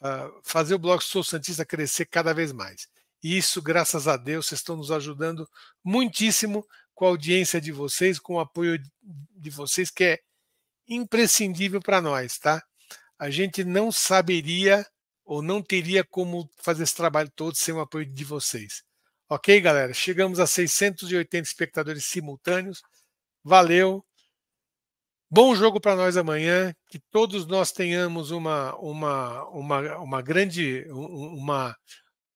uh, fazer o Blog Sou Santista crescer cada vez mais. E isso, graças a Deus, vocês estão nos ajudando muitíssimo com a audiência de vocês, com o apoio de vocês, que é imprescindível para nós, tá? A gente não saberia ou não teria como fazer esse trabalho todo sem o apoio de vocês. Ok, galera? Chegamos a 680 espectadores simultâneos. Valeu. Bom jogo para nós amanhã. Que todos nós tenhamos uma, uma, uma, uma grande, uma,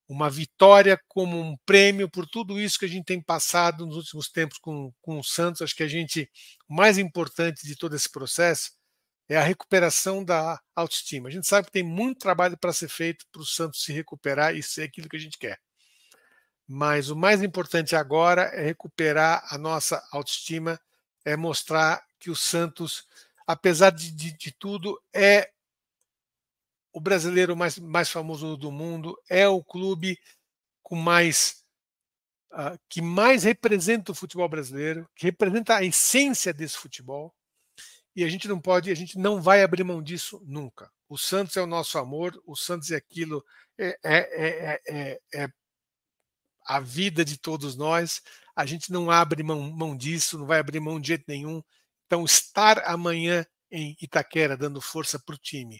uma vitória como um prêmio por tudo isso que a gente tem passado nos últimos tempos com, com o Santos. Acho que a gente, o mais importante de todo esse processo é a recuperação da autoestima. A gente sabe que tem muito trabalho para ser feito para o Santos se recuperar e ser aquilo que a gente quer. Mas o mais importante agora é recuperar a nossa autoestima, é mostrar que o Santos, apesar de, de, de tudo, é o brasileiro mais, mais famoso do mundo, é o clube com mais uh, que mais representa o futebol brasileiro, que representa a essência desse futebol. E a gente não pode, a gente não vai abrir mão disso nunca. O Santos é o nosso amor, o Santos é aquilo, é, é, é, é a vida de todos nós. A gente não abre mão, mão disso, não vai abrir mão de jeito nenhum. Então, estar amanhã em Itaquera dando força para o time,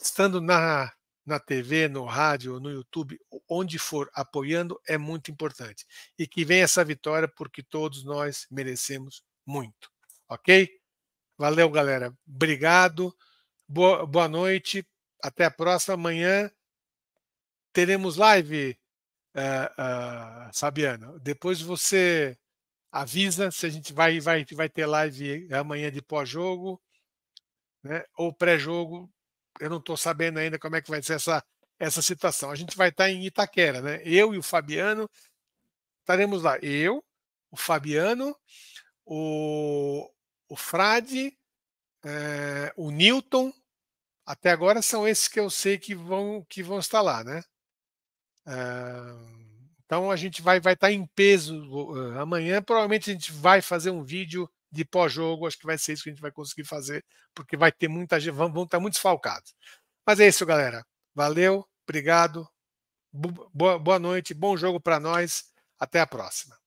estando na, na TV, no rádio, no YouTube, onde for, apoiando, é muito importante. E que venha essa vitória, porque todos nós merecemos muito. Ok? Valeu, galera. Obrigado. Boa, boa noite. Até a próxima. Amanhã teremos live, uh, uh, Sabiana. Depois você avisa se a gente vai, vai, vai ter live amanhã de pós-jogo né? ou pré-jogo eu não estou sabendo ainda como é que vai ser essa, essa situação. A gente vai estar tá em Itaquera, né? Eu e o Fabiano estaremos lá. Eu, o Fabiano, o, o Frade, é, o Newton. Até agora são esses que eu sei que vão, que vão estar lá, né? É, então a gente vai, vai estar tá em peso eh, amanhã. Provavelmente a gente vai fazer um vídeo de pós-jogo, acho que vai ser isso que a gente vai conseguir fazer, porque vai ter muita gente, vão, vão estar tá muito desfalcados. Mas é isso, galera. Valeu, obrigado, boa, boa noite, bom jogo para nós. Até a próxima.